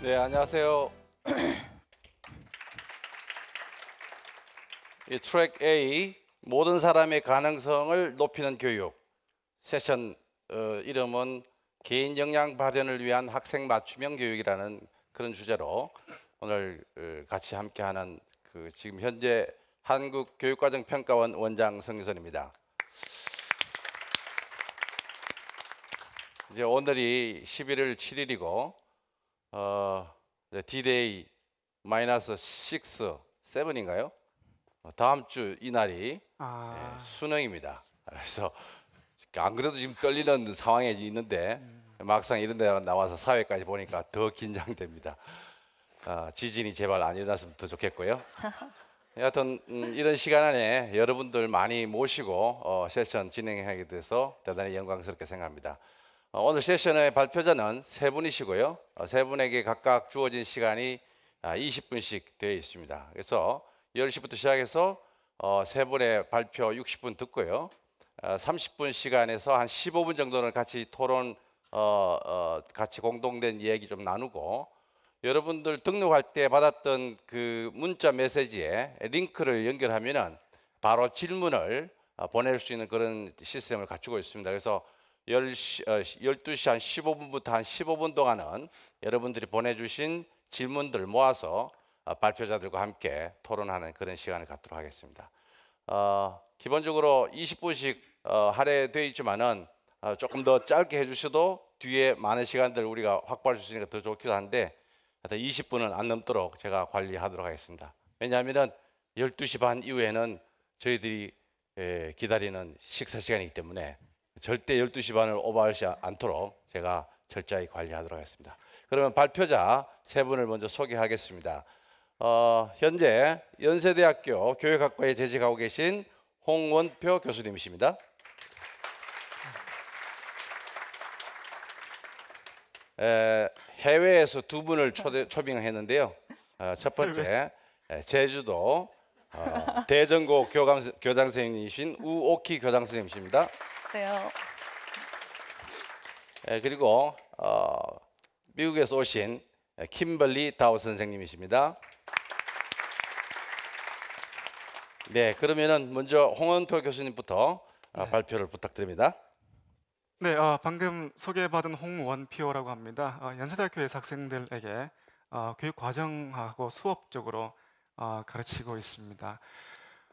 네, 안녕하세요. 이 트랙 A 모든 사람의 가능성을 높이는 교육 세션 어, 이름은 개인 역량 발현을 위한 학생 맞춤형 교육이라는 그런 주제로 오늘 어, 같이 함께하는 그 지금 현재 한국 교육과정 평가원 원장 성유선입니다. 이제 오늘이 11월 7일이고 어, 네, D-Day 마이너스 6, 7인가요? 어, 다음 주 이날이 아. 예, 수능입니다. 그래서 안 그래도 지금 떨리는 상황에 있는데 음. 막상 이런 데 나와서 사회까지 보니까 더 긴장됩니다. 아, 지진이 제발 안 일어났으면 더 좋겠고요. 여하튼 음, 이런 시간 안에 여러분들 많이 모시고 어, 세션 진행하게 돼서 대단히 영광스럽게 생각합니다. 어, 오늘 세션의 발표자는 세 분이시고요. 어, 세 분에게 각각 주어진 시간이 20분씩 아, 되어 있습니다. 그래서 10시부터 시작해서 어, 세 분의 발표 60분 듣고요. 30분 시간에서 한 15분 정도는 같이 토론, 같이 공동된 얘기 좀 나누고 여러분들 등록할 때 받았던 그 문자 메시지에 링크를 연결하면은 바로 질문을 보낼 수 있는 그런 시스템을 갖추고 있습니다. 그래서 1 2시한 15분부터 한 15분 동안은 여러분들이 보내주신 질문들 모아서 어, 발표자들과 함께 토론하는 그런 시간을 갖도록 하겠습니다. 어, 기본적으로 20분씩 어, 할애되어 있지만은 어, 조금 더 짧게 해주셔도 뒤에 많은 시간들 우리가 확보할 수 있으니까 더 좋기도 한데 20분은 안 넘도록 제가 관리하도록 하겠습니다. 왜냐하면 12시 반 이후에는 저희들이 예, 기다리는 식사 시간이기 때문에 절대 12시 반을 오버하지 않도록 제가 철저히 관리하도록 하겠습니다. 그러면 발표자 세 분을 먼저 소개하겠습니다. 어, 현재 연세대학교 교육학과에 재직하고 계신 홍원표 교수님이십니다. 에, 해외에서 두 분을 초대, 초빙했는데요. 어, 첫 번째 제주도 어, 대전고 교감, 교장 선생님이신 우오키 교장 선생님이십니다. 같아요. 예, 그리고 어, 미국에서 오신 킴벌리 다우 선생님이십니다. 네, 그러면은 먼저 홍은표 교수님부터 어, 네. 발표를 부탁드립니다. 네, 어, 방금 소개받은 홍원표라고 합니다. 어, 연세대학교에 학생들에게 어, 교육 과정하고 수업 쪽으로 어, 가르치고 있습니다.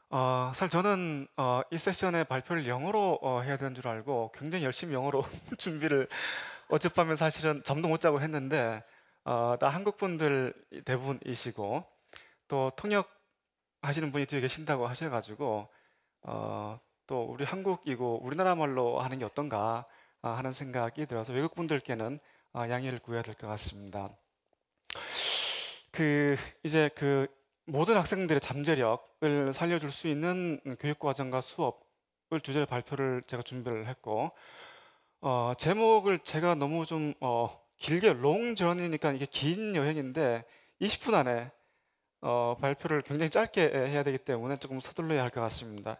어, 사실 저는 어, 이 세션의 발표를 영어로 어, 해야 되는 줄 알고 굉장히 열심히 영어로 준비를 어젯밤에 사실은 잠도 못 자고 했는데 어, 다 한국 분들 대부분이시고 또 통역 하시는 분이 뒤에 계신다고 하셔가지고 어, 또 우리 한국이고 우리나라 말로 하는 게 어떤가 아, 하는 생각이 들어서 외국 분들께는 아, 양해를 구해야 될 것 같습니다. 그 이제 그 모든 학생들의 잠재력을 살려줄 수 있는 교육과정과 수업을 주제로 발표를 제가 준비를 했고 어, 제목을 제가 너무 좀 어, 길게 롱전이니까 이게 긴 여행인데 20분 안에 어, 발표를 굉장히 짧게 해야 되기 때문에 조금 서둘러야 할 것 같습니다.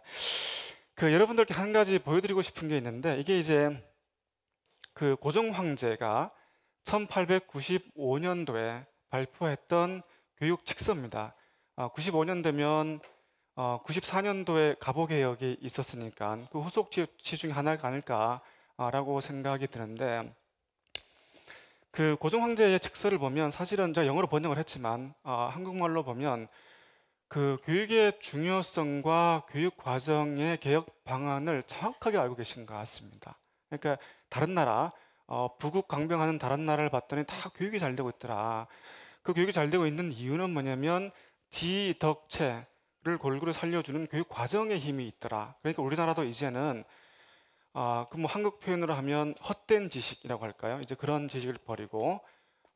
그 여러분들께 한 가지 보여드리고 싶은 게 있는데 이게 이제 그 고종 황제가 1895년도에 발표했던 교육 책서입니다 95년 아, 되면 94년도에 갑오 개혁이 있었으니까 그 후속 조치 중에 하나가 아닐까라고 생각이 드는데 그 고종 황제의 책서를 보면 사실은 제가 영어로 번역을 했지만 아, 한국말로 보면 그 교육의 중요성과 교육 과정의 개혁 방안을 정확하게 알고 계신 것 같습니다. 그러니까 다른 나라 어, 북극 강병하는 다른 나라를 봤더니 다 교육이 잘 되고 있더라. 그 교육이 잘 되고 있는 이유는 뭐냐면 지덕체를 골고루 살려주는 교육 그 과정에 힘이 있더라. 그러니까 우리나라도 이제는 어, 아, 그 뭐 한국 표현으로 하면 헛된 지식이라고 할까요? 이제 그런 지식을 버리고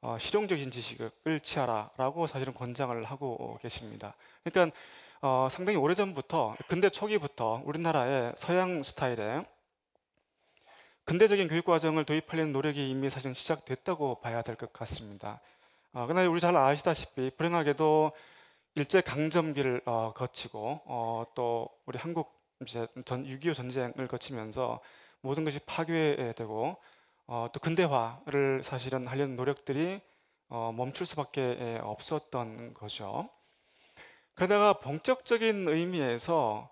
어, 실용적인 지식을 취하라라고 사실은 권장을 하고 계십니다. 그러니까 어, 상당히 오래 전부터 근대 초기부터 우리나라의 서양 스타일의 근대적인 교육 과정을 도입하려는 노력이 이미 사실 시작됐다고 봐야 될 것 같습니다. 어, 그러나 우리 잘 아시다시피 불행하게도 일제 강점기를 어, 거치고 어, 또 우리 한국 이제 전 6.25 전쟁을 거치면서 모든 것이 파괴되고 어, 또 근대화를 사실은 하려는 노력들이 어, 멈출 수밖에 없었던 거죠. 그러다가 본격적인 의미에서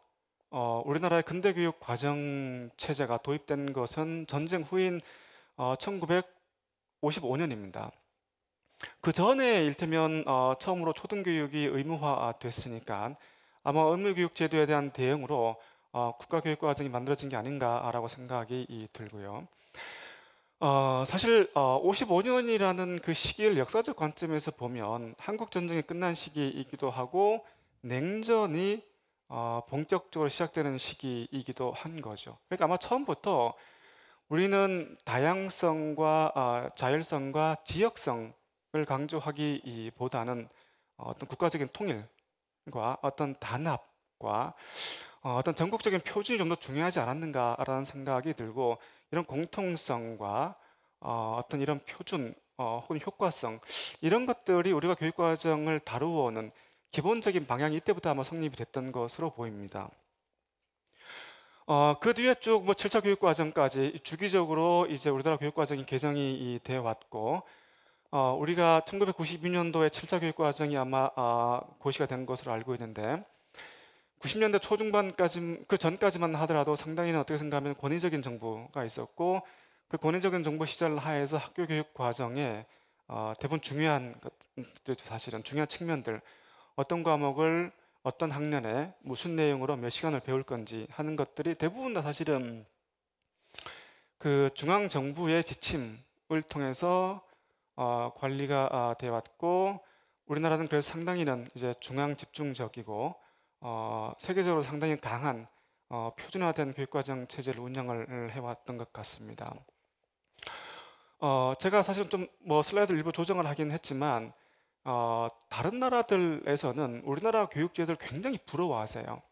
어, 우리나라의 근대 교육 과정 체제가 도입된 것은 전쟁 후인 어, 1955년입니다. 그 전에 일테면 어, 처음으로 초등교육이 의무화됐으니까 아마 의무교육 제도에 대한 대응으로 어, 국가교육과정이 만들어진 게 아닌가라고 생각이 들고요. 어, 사실 어, 55년이라는 그 시기를 역사적 관점에서 보면 한국 전쟁이 끝난 시기이기도 하고 냉전이 어, 본격적으로 시작되는 시기이기도 한 거죠. 그러니까 아마 처음부터 우리는 다양성과 어, 자율성과 지역성 강조하기보다는 어떤 국가적인 통일과 어떤 단합과 어, 어떤 전국적인 표준이 좀 더 중요하지 않았는가라는 생각이 들고 이런 공통성과 어, 어떤 이런 표준 어, 혹은 효과성 이런 것들이 우리가 교육 과정을 다루어오는 기본적인 방향이 이때부터 아마 성립이 됐던 것으로 보입니다. 어, 그 뒤에 쭉뭐 7차 교육 과정까지 주기적으로 이제 우리나라 교육 과정이 개정이 되어 왔고 어, 우리가 1992년도에 7차 교육 과정이 아마 아, 고시가 된 것으로 알고 있는데 90년대 초중반까지 그 전까지만 하더라도 상당히는 어떻게 생각하면 권위적인 정부가 있었고 그 권위적인 정부 시절 하에서 학교 교육 과정에 어, 대부분 중요한 사실은 중요한 측면들 어떤 과목을 어떤 학년에 무슨 내용으로 몇 시간을 배울 건지 하는 것들이 대부분 다 사실은 그 중앙 정부의 지침을 통해서 어, 관리가 어, 돼 왔고 우리나라는 그래서 상당히는 이제 중앙 집중적이고 어, 세계적으로 상당히 강한 어, 표준화된 교육과정 체제를 운영을 해왔던 것 같습니다. 어, 제가 사실 좀 뭐 슬라이드 일부 조정을 하긴 했지만 어, 다른 나라들에서는 우리나라 교육제들 굉장히 부러워하세요.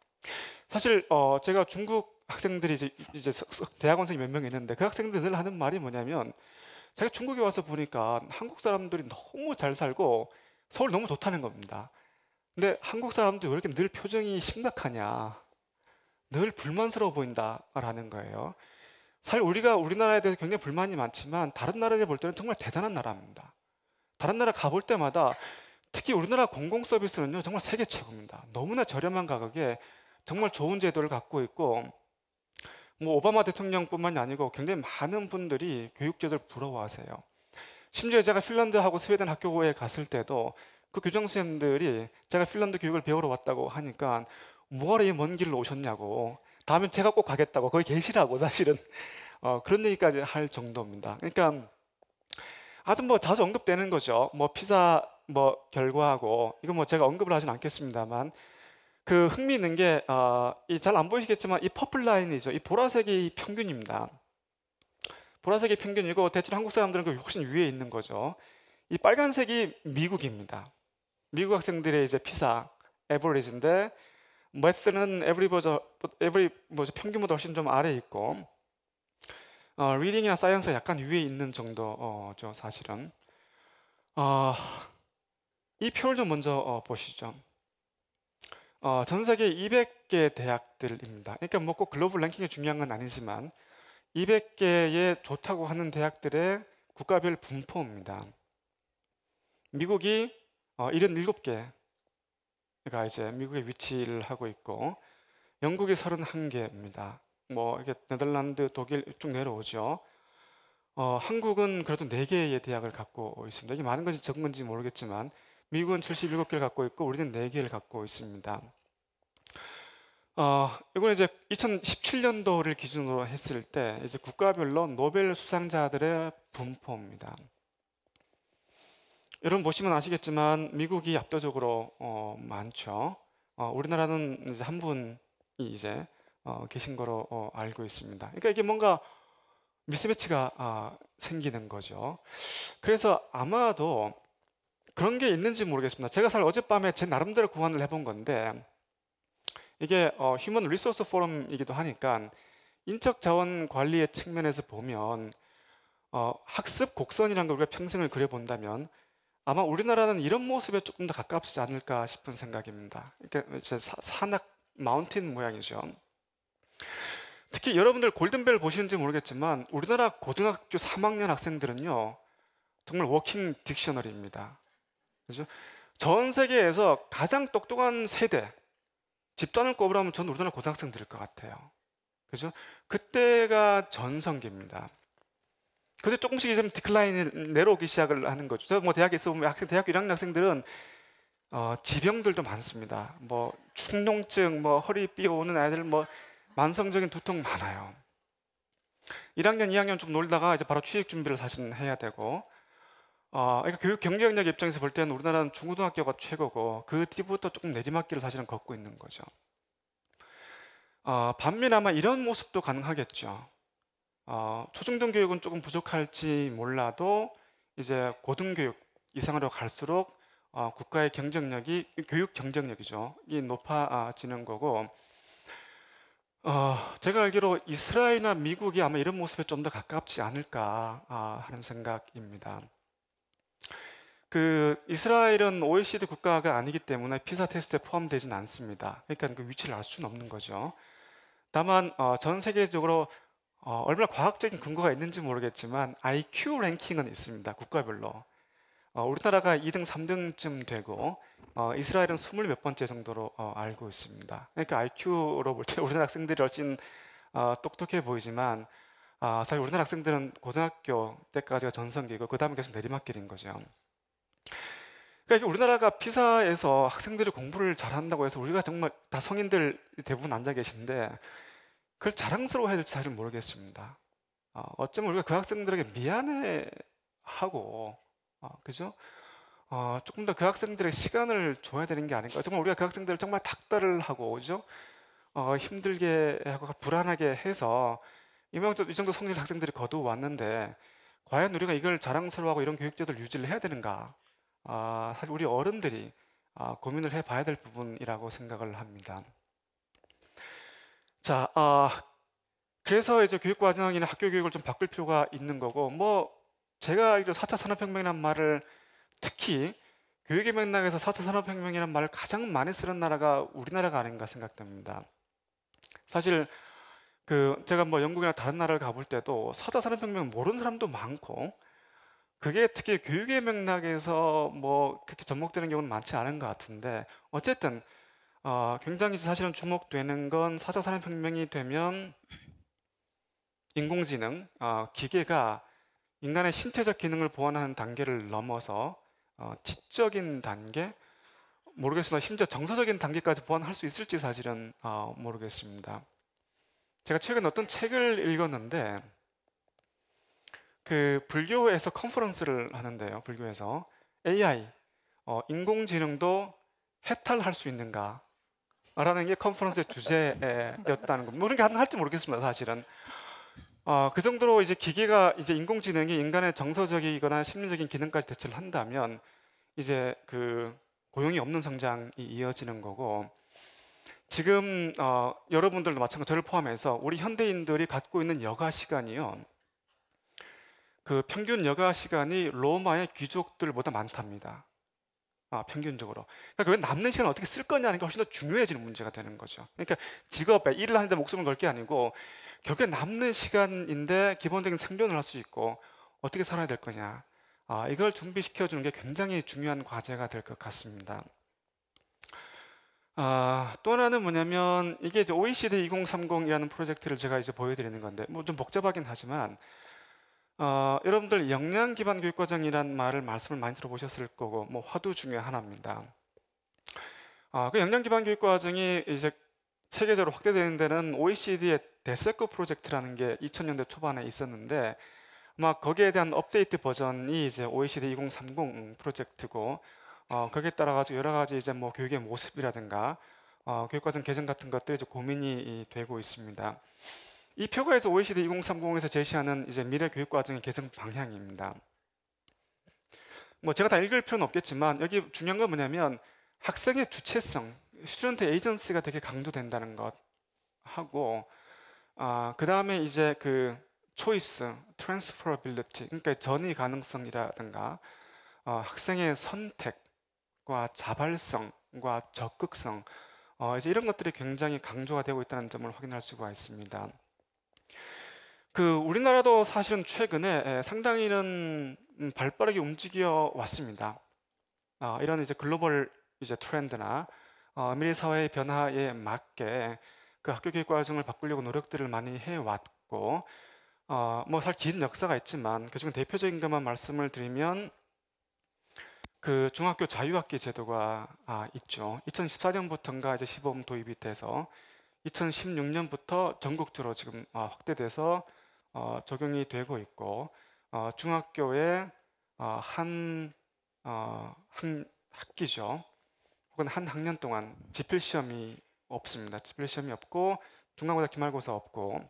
사실 어, 제가 중국 학생들이 이제, 이제 대학원생몇 명 있는데 그 학생들 늘 하는 말이 뭐냐면 제가 중국에 와서 보니까 한국 사람들이 너무 잘 살고 서울 너무 좋다는 겁니다. 근데 한국 사람들 이왜 이렇게 늘 표정이 심각하냐, 늘 불만스러워 보인다라는 거예요. 사실 우리가 우리나라에 대해서 굉장히 불만이 많지만 다른 나라에 볼 때는 정말 대단한 나라입니다. 다른 나라 가볼 때마다 특히 우리나라 공공 서비스는요 정말 세계 최고입니다. 너무나 저렴한 가격에 정말 좋은 제도를 갖고 있고 뭐 오바마 대통령뿐만이 아니고 굉장히 많은 분들이 교육제도를 부러워하세요. 심지어 제가 핀란드하고 스웨덴 학교에 갔을 때도 그 교장 선생님들이 제가 핀란드 교육을 배우러 왔다고 하니까 뭐하러 이 먼길을 오셨냐고 다음에 제가 꼭 가겠다고 거기 계시라고 사실은 어, 그런 얘기까지 할 정도입니다. 그러니까 아주 뭐 자주 언급되는 거죠. 뭐 피사 뭐 결과하고 이건 뭐 제가 언급을 하진 않겠습니다만 그 흥미있는 게, 아, 잘안 보이시겠지만 이 퍼플 라인이죠. 이 보라색이 평균입니다. 보라색이 평균이고 대체 로 한국 사람들은 그 훨씬 위에 있는 거죠. 이 빨간색이 미국입니다. 미국 학생들의 이제 피사 에버리지인데 매스는 에브리버저 에브리 뭐죠 평균보다 훨씬 좀 아래 있고 어, 리딩이나 사이언스 약간 위에 있는 정도죠 사실은. 어, 이 표를 좀 먼저 어, 보시죠. 어, 전 세계 200개 대학들입니다. 그러니까 뭐 꼭 글로벌 랭킹이 중요한 건 아니지만 200개의 좋다고 하는 대학들의 국가별 분포입니다. 미국이 어, 77개가 이제 미국의 위치를 하고 있고 영국이 31개입니다. 뭐 이게 네덜란드, 독일 쭉 내려오죠. 어, 한국은 그래도 4개의 대학을 갖고 있습니다. 이게 많은 건지 적은 건지 모르겠지만 미국은 77개를 갖고 있고 우리는 4개를 갖고 있습니다. 어, 이건 이제 2017년도를 기준으로 했을 때 이제 국가별로 노벨 수상자들의 분포입니다. 여러분 보시면 아시겠지만 미국이 압도적으로 어, 많죠. 어, 우리나라는 이제 한 분이 이제 어, 계신 거로 어, 알고 있습니다. 그러니까 이게 뭔가 미스매치가 아, 생기는 거죠. 그래서 아마도 그런 게 있는지 모르겠습니다. 제가 사실 어젯밤에 제 나름대로 구안을 해본 건데 이게 어, 휴먼 리소스 포럼이기도 하니까 인적 자원 관리의 측면에서 보면 어, 학습 곡선이란걸 우리가 평생을 그려본다면 아마 우리나라는 이런 모습에 조금 더 가깝지 않을까 싶은 생각입니다. 그러니까 산악 마운틴 모양이죠. 특히 여러분들 골든벨 보시는지 모르겠지만 우리나라 고등학교 3학년 학생들은요 정말 워킹 딕셔너리입니다. 그죠? 전 세계에서 가장 똑똑한 세대, 집단을 꼽으라면 전 우리나라 고등학생들일 것 같아요. 그죠? 그때가 전성기입니다. 근데 조금씩 이제 디클라인을 내려오기 시작을 하는 거죠. 제뭐 대학에 있어 보면 뭐 학생, 대학교 1학년 학생들은 어, 지병들도 많습니다. 뭐 충농증, 뭐 허리 삐 오는 아이들, 뭐 만성적인 두통 많아요. 1학년, 2학년 좀 놀다가 이제 바로 취직 준비를 사실 해야 되고 어, 그러니까 교육 경쟁력 입장에서 볼 때는 우리나라는 중고등학교가 최고고 그 뒤부터 조금 내리막길을 사실은 걷고 있는 거죠. 어, 아, 반면 아마 이런 모습도 가능하겠죠. 어, 초중등 교육은 조금 부족할지 몰라도 이제 고등교육 이상으로 갈수록 어, 국가의 경쟁력이 교육 경쟁력이죠. 이 높아지는 거고 어, 제가 알기로 이스라엘이나 미국이 아마 이런 모습에 좀 더 가깝지 않을까 하는 생각입니다. 그 이스라엘은 OECD 국가가 아니기 때문에 피사 테스트에 포함되진 않습니다. 그러니까 그 위치를 알 수는 없는 거죠. 다만 어, 전 세계적으로 어, 얼마나 과학적인 근거가 있는지 모르겠지만 IQ 랭킹은 있습니다. 국가별로. 어, 우리나라가 2등, 3등쯤 되고 어, 이스라엘은 20몇 번째 정도로 어, 알고 있습니다. 그러니까 IQ로 볼 때 우리나라 학생들이 훨씬 어, 똑똑해 보이지만 아, 사실 우리나라 학생들은 고등학교 때까지가 전성기고 그 다음에 계속 내리막길인 거죠. 그러니까 우리나라가 피사에서 학생들이 공부를 잘한다고 해서 우리가 정말 다 성인들 대부분 앉아 계신데 그걸 자랑스러워해야 될지 잘 모르겠습니다. 어, 어쩌면 우리가 그 학생들에게 미안해 하고 어, 그죠? 어, 조금 더 그 학생들의 시간을 줘야 되는 게 아닌가. 정말 우리가 그 학생들을 정말 닥달을 하고 그죠? 어, 힘들게 하고 불안하게 해서 이명 이 정도 성인 학생들이 거두어 왔는데 과연 우리가 이걸 자랑스러워하고 이런 교육제도를 유지를 해야 되는가? 아, 사실 우리 어른들이 아, 고민을 해봐야 될 부분이라고 생각을 합니다. 자, 아, 그래서 이제 교육 과정이나 학교 교육을 좀 바꿀 필요가 있는 거고, 뭐 제가 알기로 4차 산업혁명이란 말을 특히 교육의 맥락에서 4차 산업혁명이란 말을 가장 많이 쓰는 나라가 우리나라가 아닌가 생각됩니다. 사실 그 제가 뭐 영국이나 다른 나라를 가볼 때도 4차 산업혁명 모르는 사람도 많고 그게 특히 교육의 맥락에서 뭐 그렇게 접목되는 경우는 많지 않은 것 같은데 어쨌든 어, 굉장히 사실은 주목되는 건 사자 산업혁명이 되면 인공지능, 어, 기계가 인간의 신체적 기능을 보완하는 단계를 넘어서 어, 지적인 단계, 모르겠습니다. 심지어 정서적인 단계까지 보완할 수 있을지 사실은 어, 모르겠습니다. 제가 최근 어떤 책을 읽었는데 그 불교에서 컨퍼런스를 하는데요. 불교에서 AI 어, 인공지능도 해탈할 수 있는가? 라는 게 컨퍼런스의 주제였다는 것. 모르런게 뭐 할지 모르겠습니다. 사실은 어, 그 정도로 이제 기계가 이제 인공지능이 인간의 정서적이거나 심리적인 기능까지 대체를 한다면 이제 그 고용이 없는 성장이 이어지는 거고 지금 어, 여러분들도 마찬가지로 저를 포함해서 우리 현대인들이 갖고 있는 여가 시간이요 그 평균 여가 시간이 로마의 귀족들보다 많답니다. 아, 평균적으로. 그러니까 남는 시간을 어떻게 쓸 거냐는 게 훨씬 더 중요해지는 문제가 되는 거죠. 그러니까 직업에 일을 하는데 목숨을 걸 게 아니고 결국에 남는 시간인데 기본적인 생존을 할 수 있고 어떻게 살아야 될 거냐. 아, 이걸 준비시켜 주는 게 굉장히 중요한 과제가 될 것 같습니다. 아, 또 하나는 뭐냐면 이게 이제 OECD 2030이라는 프로젝트를 제가 이제 보여드리는 건데 뭐 좀 복잡하긴 하지만 어, 여러분들 역량 기반 교육 과정이란 말을 말씀을 많이 들어보셨을 거고 뭐 화두 중에 하나입니다. 어, 그 역량 기반 교육 과정이 이제 세계적으로 확대되는 데는 OECD의 데세코 프로젝트라는 게 2000년대 초반에 있었는데 막 거기에 대한 업데이트 버전이 이제 OECD 2030 프로젝트고 어, 거기에 따라 가지고 여러 가지 이제 뭐 교육의 모습이라든가 어, 교육과정 개선 같은 것들이 좀 고민이 되고 있습니다. 이 표가에서 OECD 2030에서 제시하는 이제 미래 교육 과정의 개선 방향입니다. 뭐 제가 다 읽을 필요는 없겠지만 여기 중요한 건 뭐냐면 학생의 주체성, 스튜던트 에이전시가 되게 강조된다는 것 하고 아, 그다음에 이제 그 초이스, 트랜스퍼러빌리티 그러니까 전이 가능성이라든가 어, 학생의 선택과 자발성과 적극성 어, 이제 이런 것들이 굉장히 강조가 되고 있다는 점을 확인할 수가 있습니다. 그 우리나라도 사실은 최근에 예, 상당히는 음, 발빠르게 움직여 왔습니다. 어, 이런 이제 글로벌 이제 트렌드나 어, 미래 사회의 변화에 맞게 그 학교 교육 과정을 바꾸려고 노력들을 많이 해왔고 어, 뭐살긴 역사가 있지만 그중 대표적인 것만 말씀을 드리면 그 중학교 자유학기 제도가 아, 있죠. 2014년부터인가 이제 시범 도입이 돼서 2016년부터 전국적으로 지금 어, 확대돼서 어, 적용이 되고 있고 어, 중학교의 어, 한, 어, 한 학기죠 혹은 한 학년 동안 지필 시험이 없습니다. 지필 시험이 없고 중간고사 기말고사 없고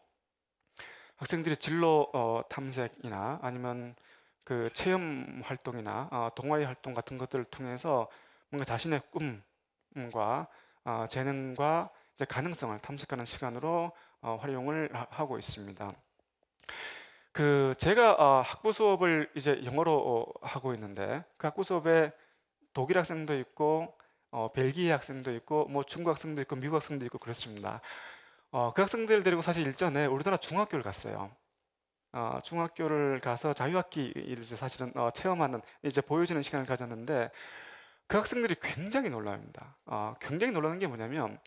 학생들이 진로 어, 탐색이나 아니면 그 체험 활동이나 어, 동아리 활동 같은 것들을 통해서 뭔가 자신의 꿈과 재능과 이제 가능성을 탐색하는 시간으로 활용을 하고 있습니다. 그 제가 어, 학부 수업을 이제 영어로 어, 하고 있는데 그 학부 수업에 독일 학생도 있고 어, 벨기에 학생도 있고 뭐 중국 학생도 있고 미국 학생도 있고 그렇습니다. 어, 그 학생들 데리고 사실 일전에 우리나라 중학교를 갔어요. 어, 중학교를 가서 자유학기를 이제 사실은 어, 체험하는 이제 보여지는 시간을 가졌는데 그 학생들이 굉장히 놀랍니다. 어, 굉장히 놀라는 게 뭐냐면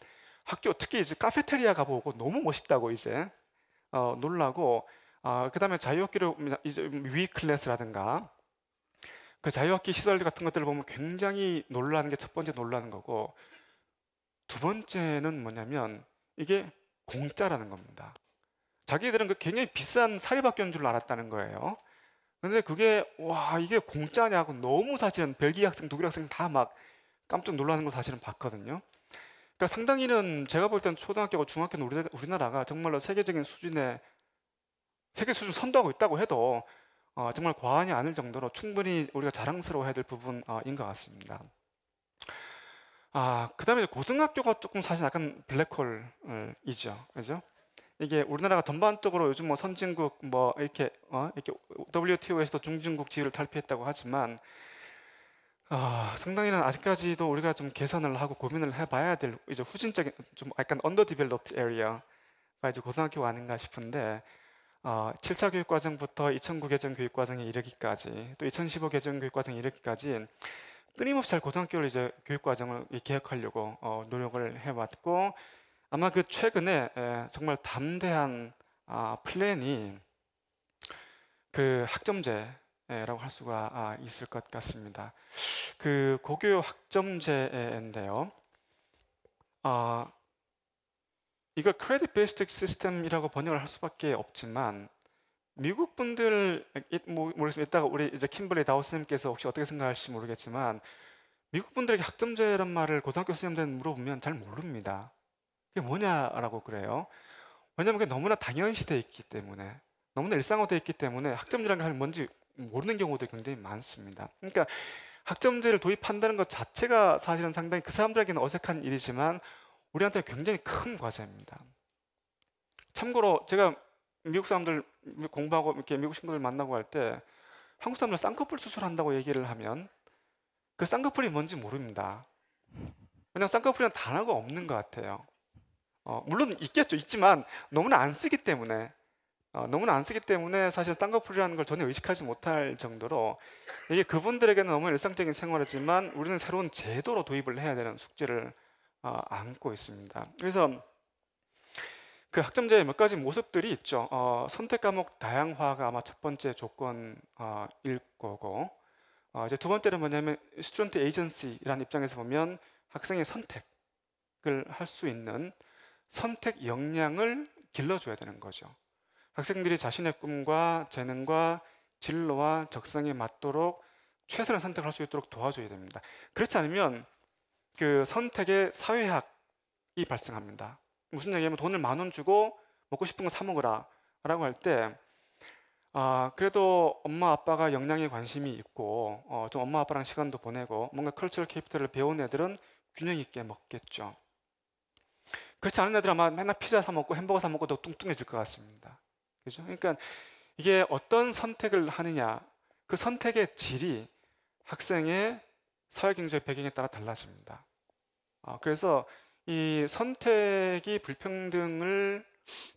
학교 특히 이제 카페테리아 가보고 너무 멋있다고 이제 어, 놀라고 어, 아, 그 다음에 자유학기를 이제 음, 위 클래스라든가 그 자유학기 시설 같은 것들을 보면 굉장히 놀라는 게 첫 번째 놀라는 거고 두 번째는 뭐냐면 이게 공짜라는 겁니다. 자기들은 그 굉장히 비싼 사립학교인 줄 알았다는 거예요. 근데 그게 와 이게 공짜냐고 너무 사실은 벨기에 학생, 독일 학생 다 막 깜짝 놀라는 거 사실은 봤거든요. 그러니까 상당히는 제가 볼 때는 초등학교와 중학교는 우리나라가 정말로 세계적인 수준의 세계 수준 선도하고 있다고 해도 어, 정말 과언이 아닐 정도로 충분히 우리가 자랑스러워해야 될 부분인 것 같습니다. 아, 그다음에 고등학교가 조금 사실 약간 블랙홀이죠, 그죠? 이게 우리나라가 전반적으로 요즘 뭐 선진국 뭐 이렇게 어, 이렇게 WTO에서도 중진국 지위를 탈피했다고 하지만 어, 상당히는 아직까지도 우리가 좀 계산을 하고 고민을 해봐야 될 이제 후진적인 좀 약간 언더디벨롭트 에리어가 이제 고등학교가 아닌가 싶은데 어, 7차 교육과정부터 2009 개정 교육과정에 이르기까지 또2015 개정 교육과정에 이르기까지 끊임없이 고등학교를 이제 교육과정을 개혁하려고 어, 노력을 해왔고 아마 그 최근에 에, 정말 담대한 아, 플랜이 그 학점제라고 할 수가 아, 있을 것 같습니다. 그 고교 학점제인데요. 아, 이걸 크레딧 베이스틱 시스템이라고 번역을 할 수밖에 없지만 미국 분들 뭐 모르겠습니다. 이따가 우리 이제 킴블리 다우스님께서 혹시 어떻게 생각할지 모르겠지만 미국 분들에게 학점제란 말을 고등학교 선생님들 물어보면 잘 모릅니다. 그게 뭐냐라고 그래요. 왜냐하면 그게 너무나 당연시돼 있기 때문에 너무나 일상화돼 있기 때문에 학점제라는 게 뭔지 모르는 경우도 굉장히 많습니다. 그러니까 학점제를 도입한다는 것 자체가 사실은 상당히 그 사람들에게는 어색한 일이지만 우리한테 굉장히 큰 과제입니다. 참고로 제가 미국 사람들 공부하고 이렇게 미국 친구들 만나고 할 때 한국 사람들 쌍꺼풀 수술한다고 얘기를 하면 그 쌍꺼풀이 뭔지 모릅니다. 그냥 쌍꺼풀이란 단어가 없는 것 같아요. 어, 물론 있겠죠, 있지만 너무나 안 쓰기 때문에 어, 너무나 안 쓰기 때문에 사실 쌍꺼풀이라는 걸 전혀 의식하지 못할 정도로 이게 그분들에게는 너무 일상적인 생활이지만 우리는 새로운 제도로 도입을 해야 되는 숙제를 어, 안고 있습니다. 그래서 그 학점제의 몇 가지 모습들이 있죠. 어, 선택 과목 다양화가 아마 첫 번째 조건일 어, 거고 어, 이제 두 번째는 뭐냐면 스튜던트 에이전시라는 입장에서 보면 학생의 선택을 할 수 있는 선택 역량을 길러줘야 되는 거죠. 학생들이 자신의 꿈과 재능과 진로와 적성에 맞도록 최선의 선택을 할수 있도록 도와줘야 됩니다. 그렇지 않으면 그 선택의 사회학이 발생합니다. 무슨 얘기냐면 돈을 만 원 주고 먹고 싶은 거 사 먹으라 라고 할때 아, 그래도 엄마 아빠가 영양에 관심이 있고 어, 좀 엄마 아빠랑 시간도 보내고 뭔가 컬처 캐피터를 배운 애들은 균형 있게 먹겠죠. 그렇지 않은 애들 아마 맨날 피자 사 먹고 햄버거 사 먹고 더 뚱뚱해질 것 같습니다. 그죠? 그러니까 이게 어떤 선택을 하느냐 그 선택의 질이 학생의 사회경제 배경에 따라 달라집니다. 아, 그래서 이 선택이 불평등을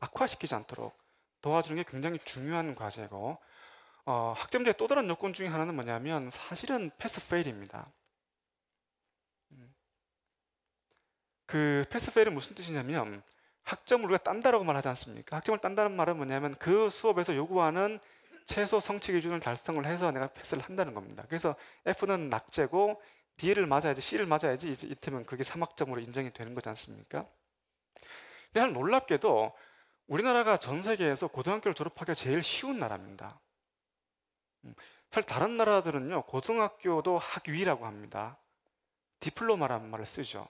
악화시키지 않도록 도와주는 게 굉장히 중요한 과제고 어, 학점제의 또 다른 요건 중에 하나는 뭐냐면 사실은 패스 페일입니다. 음. 그 패스 페일은 무슨 뜻이냐면 학점을 우리가 딴다라고 말하지 않습니까? 학점을 딴다는 말은 뭐냐면 그 수업에서 요구하는 최소 성취 기준을 달성을 해서 내가 패스를 한다는 겁니다. 그래서 F는 낙제고 D를 맞아야지 C를 맞아야지 이제 이때면 그게 사막점으로 인정이 되는 거지 않습니까? 근데 놀랍게도 우리나라가 전 세계에서 고등학교를 졸업하기가 제일 쉬운 나라입니다. 음, 사실 다른 나라들은요 고등학교도 학위라고 합니다. 디플로마라는 말을 쓰죠.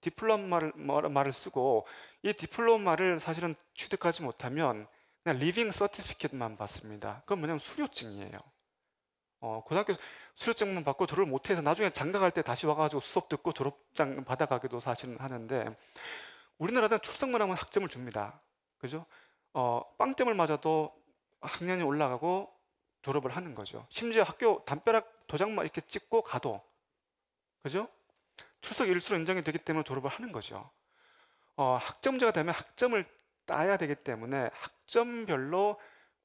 디플로마를 말을 쓰고 이 디플로마를 사실은 취득하지 못하면 그냥 리빙 서티피켓만 받습니다. 그건 뭐냐면 수료증이에요. 어, 고등학교 수료증만 받고 졸업을 못해서 나중에 장가 갈 때 다시 와가지고 수업 듣고 졸업장 받아가기도 사실은 하는데 우리나라는 출석만 하면 학점을 줍니다. 그죠? 어, 빵점을 맞아도 학년이 올라가고 졸업을 하는 거죠. 심지어 학교 담벼락 도장만 이렇게 찍고 가도 그죠? 출석 일수로 인정이 되기 때문에 졸업을 하는 거죠. 어, 학점제가 되면 학점을 따야 되기 때문에 학점별로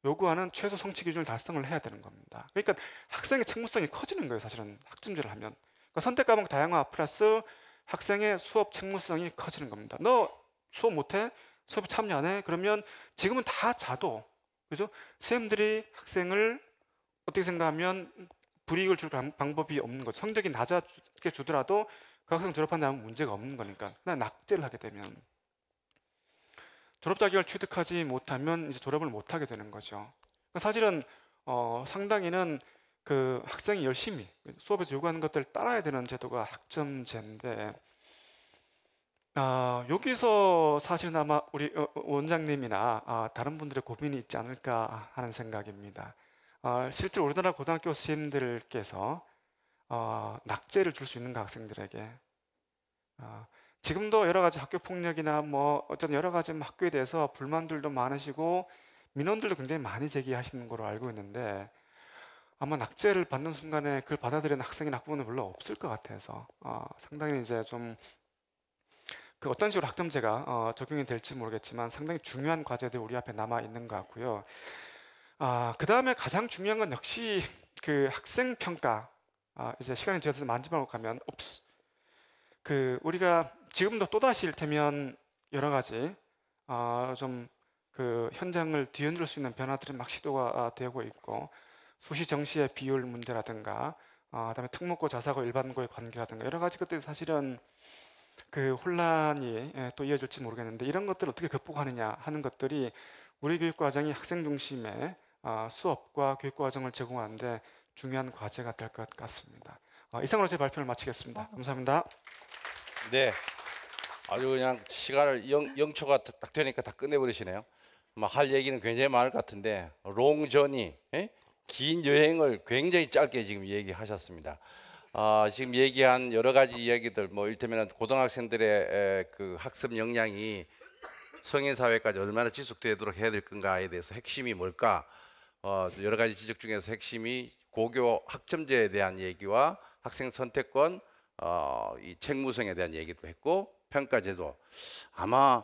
요구하는 최소 성취 기준을 달성을 해야 되는 겁니다. 그러니까 학생의 책무성이 커지는 거예요. 사실은 학점제를 하면 그러니까 선택 과목 다양화 플러스 학생의 수업 책무성이 커지는 겁니다. 너 수업 못해? 수업 참여 안 해? 그러면 지금은 다 자도 그죠? 선생님들이 학생을 어떻게 생각하면 불이익을 줄 방법이 없는 거죠. 성적이 낮게 아 주더라도 그 학생 졸업한 다음 문제가 없는 거니까 그냥 낙제를 하게 되면 졸업 자격을 취득하지 못하면 이제 졸업을 못 하게 되는 거죠. 그러니까 사실은 어, 상당히는 그 학생이 열심히 수업에서 요구하는 것들을 따라야 되는 제도가 학점제인데 아, 여기서 사실은 아마 우리 어, 어, 원장님이나 아, 다른 분들의 고민이 있지 않을까 하는 생각입니다. 아, 실제 우리나라 고등학교 선생님들께서 어, 낙제를 줄 수 있는가 학생들에게 어, 지금도 여러 가지 학교 폭력이나 뭐 어떤 여러 가지 학교에 대해서 불만들도 많으시고 민원들도 굉장히 많이 제기하시는 걸로 알고 있는데 아마 낙제를 받는 순간에 그걸 받아들이는 학생이나 학부모는 별로 없을 것 같아서 어, 상당히 이제 좀 그 어떤 식으로 학점제가 어, 적용이 될지 모르겠지만 상당히 중요한 과제들이 우리 앞에 남아 있는 것 같고요. 아, 그 다음에 가장 중요한 건 역시 그 학생 평가. 아, 이제 시간이 되어서 만지막으로 가면 옵스. 그 우리가 지금도 또다시 일테면 여러 가지 어, 아, 좀그 현장을 뒤흔들 수 있는 변화들이 막 시도가 아, 되고 있고 수시 정시의 비율 문제라든가 어, 그다음에 특목고 자사고 일반고의 관계라든가 여러 가지 것들이 사실은 그 혼란이 예, 또 이어질지 모르겠는데 이런 것들을 어떻게 극복하느냐 하는 것들이 우리 교육 과정이 학생 중심의 어, 수업과 교육 과정을 제공하는데 중요한 과제가 될 것 같습니다. 어, 이상으로 제 발표를 마치겠습니다. 어. 감사합니다. 네. 아주 그냥 시간을 영, 초가딱 되니까 다 끝내버리시네요. 막할 뭐 얘기는 굉장히 많을 것 같은데 롱전이 예? 긴 여행을 굉장히 짧게 지금 얘기하셨습니다. 아, 지금 얘기한 여러 가지 이야기들 뭐 일테면 고등학생들의 그 학습 역량이 성인 사회까지 얼마나 지속되도록 해야 될 건가에 대해서 핵심이 뭘까? 어, 여러 가지 지적 중에서 핵심이 고교 학점제에 대한 얘기와 학생 선택권, 어, 이 책무성에 대한 얘기도 했고 평가제도 아마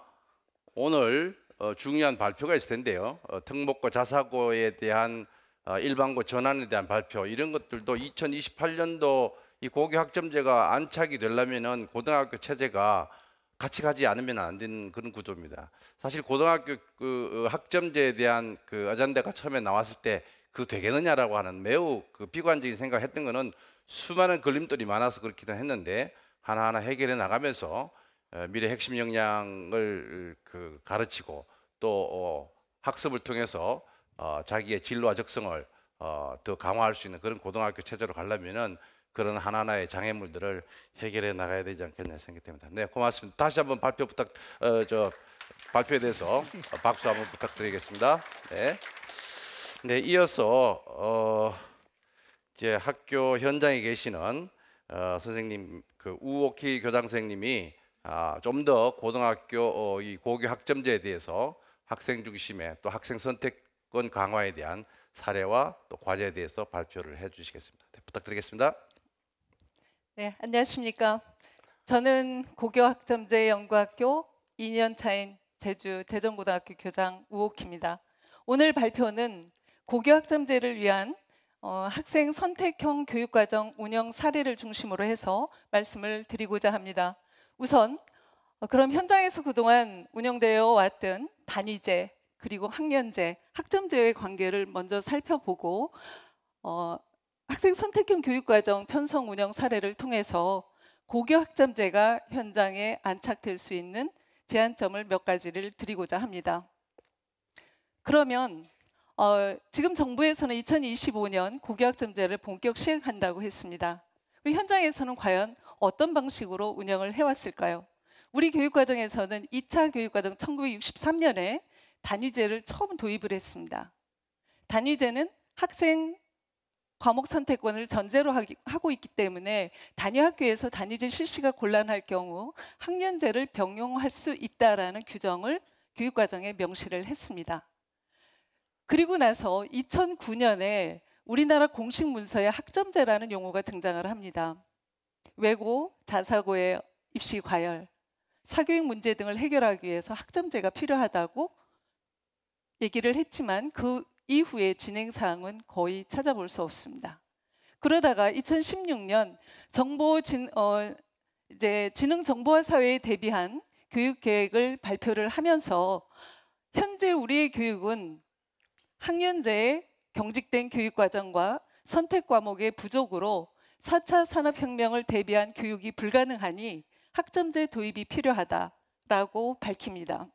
오늘 어, 중요한 발표가 있을 텐데요. 어, 특목고 자사고에 대한 어, 일반고 전환에 대한 발표 이런 것들도 2028년도 이 고교학점제가 안착이 되려면은 고등학교 체제가 같이 가지 않으면 안 되는 그런 구조입니다. 사실 고등학교 그 어, 학점제에 대한 그 아잔데가 처음에 나왔을 때 그 되겠느냐라고 하는 매우 그 비관적인 생각을 했던 거는 수많은 걸림돌이 많아서 그렇기도 했는데 하나하나 해결해 나가면서 어, 미래 핵심 역량을 그 가르치고 또 어, 학습을 통해서 어, 자기의 진로와 적성을 어, 더 강화할 수 있는 그런 고등학교 체제로 가려면은 그런 하나하나의 장애물들을 해결해 나가야 되지 않겠냐 생각 됩니다. 네, 고맙습니다. 다시 한번 발표 부탁 어, 저 발표에 대해서 박수 한번 부탁드리겠습니다. 네. 네, 이어서 어, 이제 학교 현장에 계시는 어, 선생님 그 우옥희 교장 선생님이 아, 좀 더 고등학교 어, 이 고교 학점제에 대해서 학생 중심의 또 학생 선택권 강화에 대한 사례와 또 과제에 대해서 발표를 해주시겠습니다. 네, 부탁드리겠습니다. 네, 안녕하십니까. 저는 고교 학점제 연구학교 2년 차인 제주 대전고등학교 교장 우옥희입니다. 오늘 발표는 고교 학점제를 위한 어, 학생 선택형 교육과정 운영 사례를 중심으로 해서 말씀을 드리고자 합니다. 우선 어, 그럼 현장에서 그동안 운영되어 왔던 단위제 그리고 학년제, 학점제의 관계를 먼저 살펴보고 어, 학생 선택형 교육과정 편성 운영 사례를 통해서 고교 학점제가 현장에 안착될 수 있는 제한점을 몇 가지를 드리고자 합니다. 그러면 어, 지금 정부에서는 2025년 고교 학점제를 본격 시행한다고 했습니다. 현장에서는 과연 어떤 방식으로 운영을 해왔을까요? 우리 교육과정에서는 2차 교육과정 1963년에 단위제를 처음 도입을 했습니다. 단위제는 학생 과목 선택권을 전제로 하고 있기 때문에 단위 학교에서 단위제 실시가 곤란할 경우 학년제를 병용할 수있다라 규정을 교육과정에 명시를 했습니다. 그리고 나서 2009년에 우리나라 공식 문서에 학점제라는 용어가 등장을 합니다. 외고, 자사고의 입시 과열, 사교육 문제 등을 해결하기 위해서 학점제가 필요하다고 얘기를 했지만 그 이후의 진행 사항은 거의 찾아볼 수 없습니다. 그러다가 2016년 정보 진, 어, 이제 지능 정보화 사회에 대비한 교육 계획을 발표를 하면서 현재 우리의 교육은 학년제 경직된 교육 과정과 선택 과목의 부족으로 4차 산업혁명을 대비한 교육이 불가능하니 학점제 도입이 필요하다라고 밝힙니다.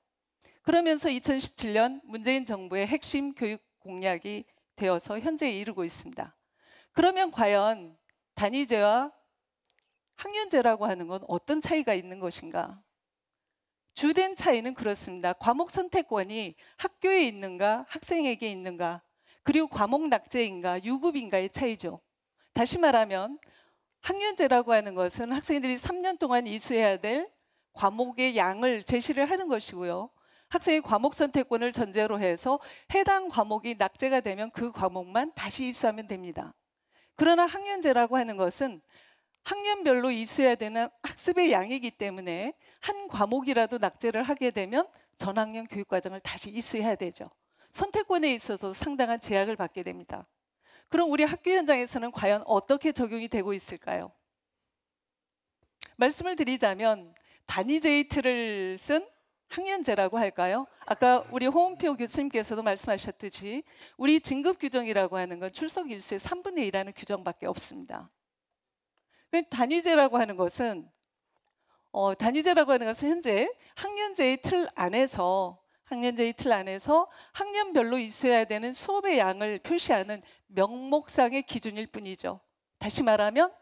그러면서 2017년 문재인 정부의 핵심 교육 공약이 되어서 현재 이르고 있습니다. 그러면 과연 단위제와 학년제라고 하는 건 어떤 차이가 있는 것인가? 주된 차이는 그렇습니다. 과목 선택권이 학교에 있는가, 학생에게 있는가, 그리고 과목 낙제인가, 유급인가의 차이죠. 다시 말하면 학년제라고 하는 것은 학생들이 3년 동안 이수해야 될 과목의 양을 제시를 하는 것이고요. 학생의 과목 선택권을 전제로 해서 해당 과목이 낙제가 되면 그 과목만 다시 이수하면 됩니다. 그러나 학년제라고 하는 것은 학년별로 이수해야 되는 학습의 양이기 때문에 한 과목이라도 낙제를 하게 되면 전학년 교육과정을 다시 이수해야 되죠. 선택권에 있어서 상당한 제약을 받게 됩니다. 그럼 우리 학교 현장에서는 과연 어떻게 적용이 되고 있을까요? 말씀을 드리자면 단위제이트를 쓴 학년제라고 할까요? 아까 우리 홍은표 교수님께서도 말씀하셨듯이 우리 진급 규정이라고 하는 건 출석 일수의 3분의 1이라는 규정밖에 없습니다. 그 단위제라고 하는 것은 어, 단위제라고 하는 것은 현재 학년제의 틀 안에서 학년제 이틀 안에서 학년별로 있어야 되는 수업의 양을 표시하는 명목상의 기준일 뿐이죠. 다시 말하면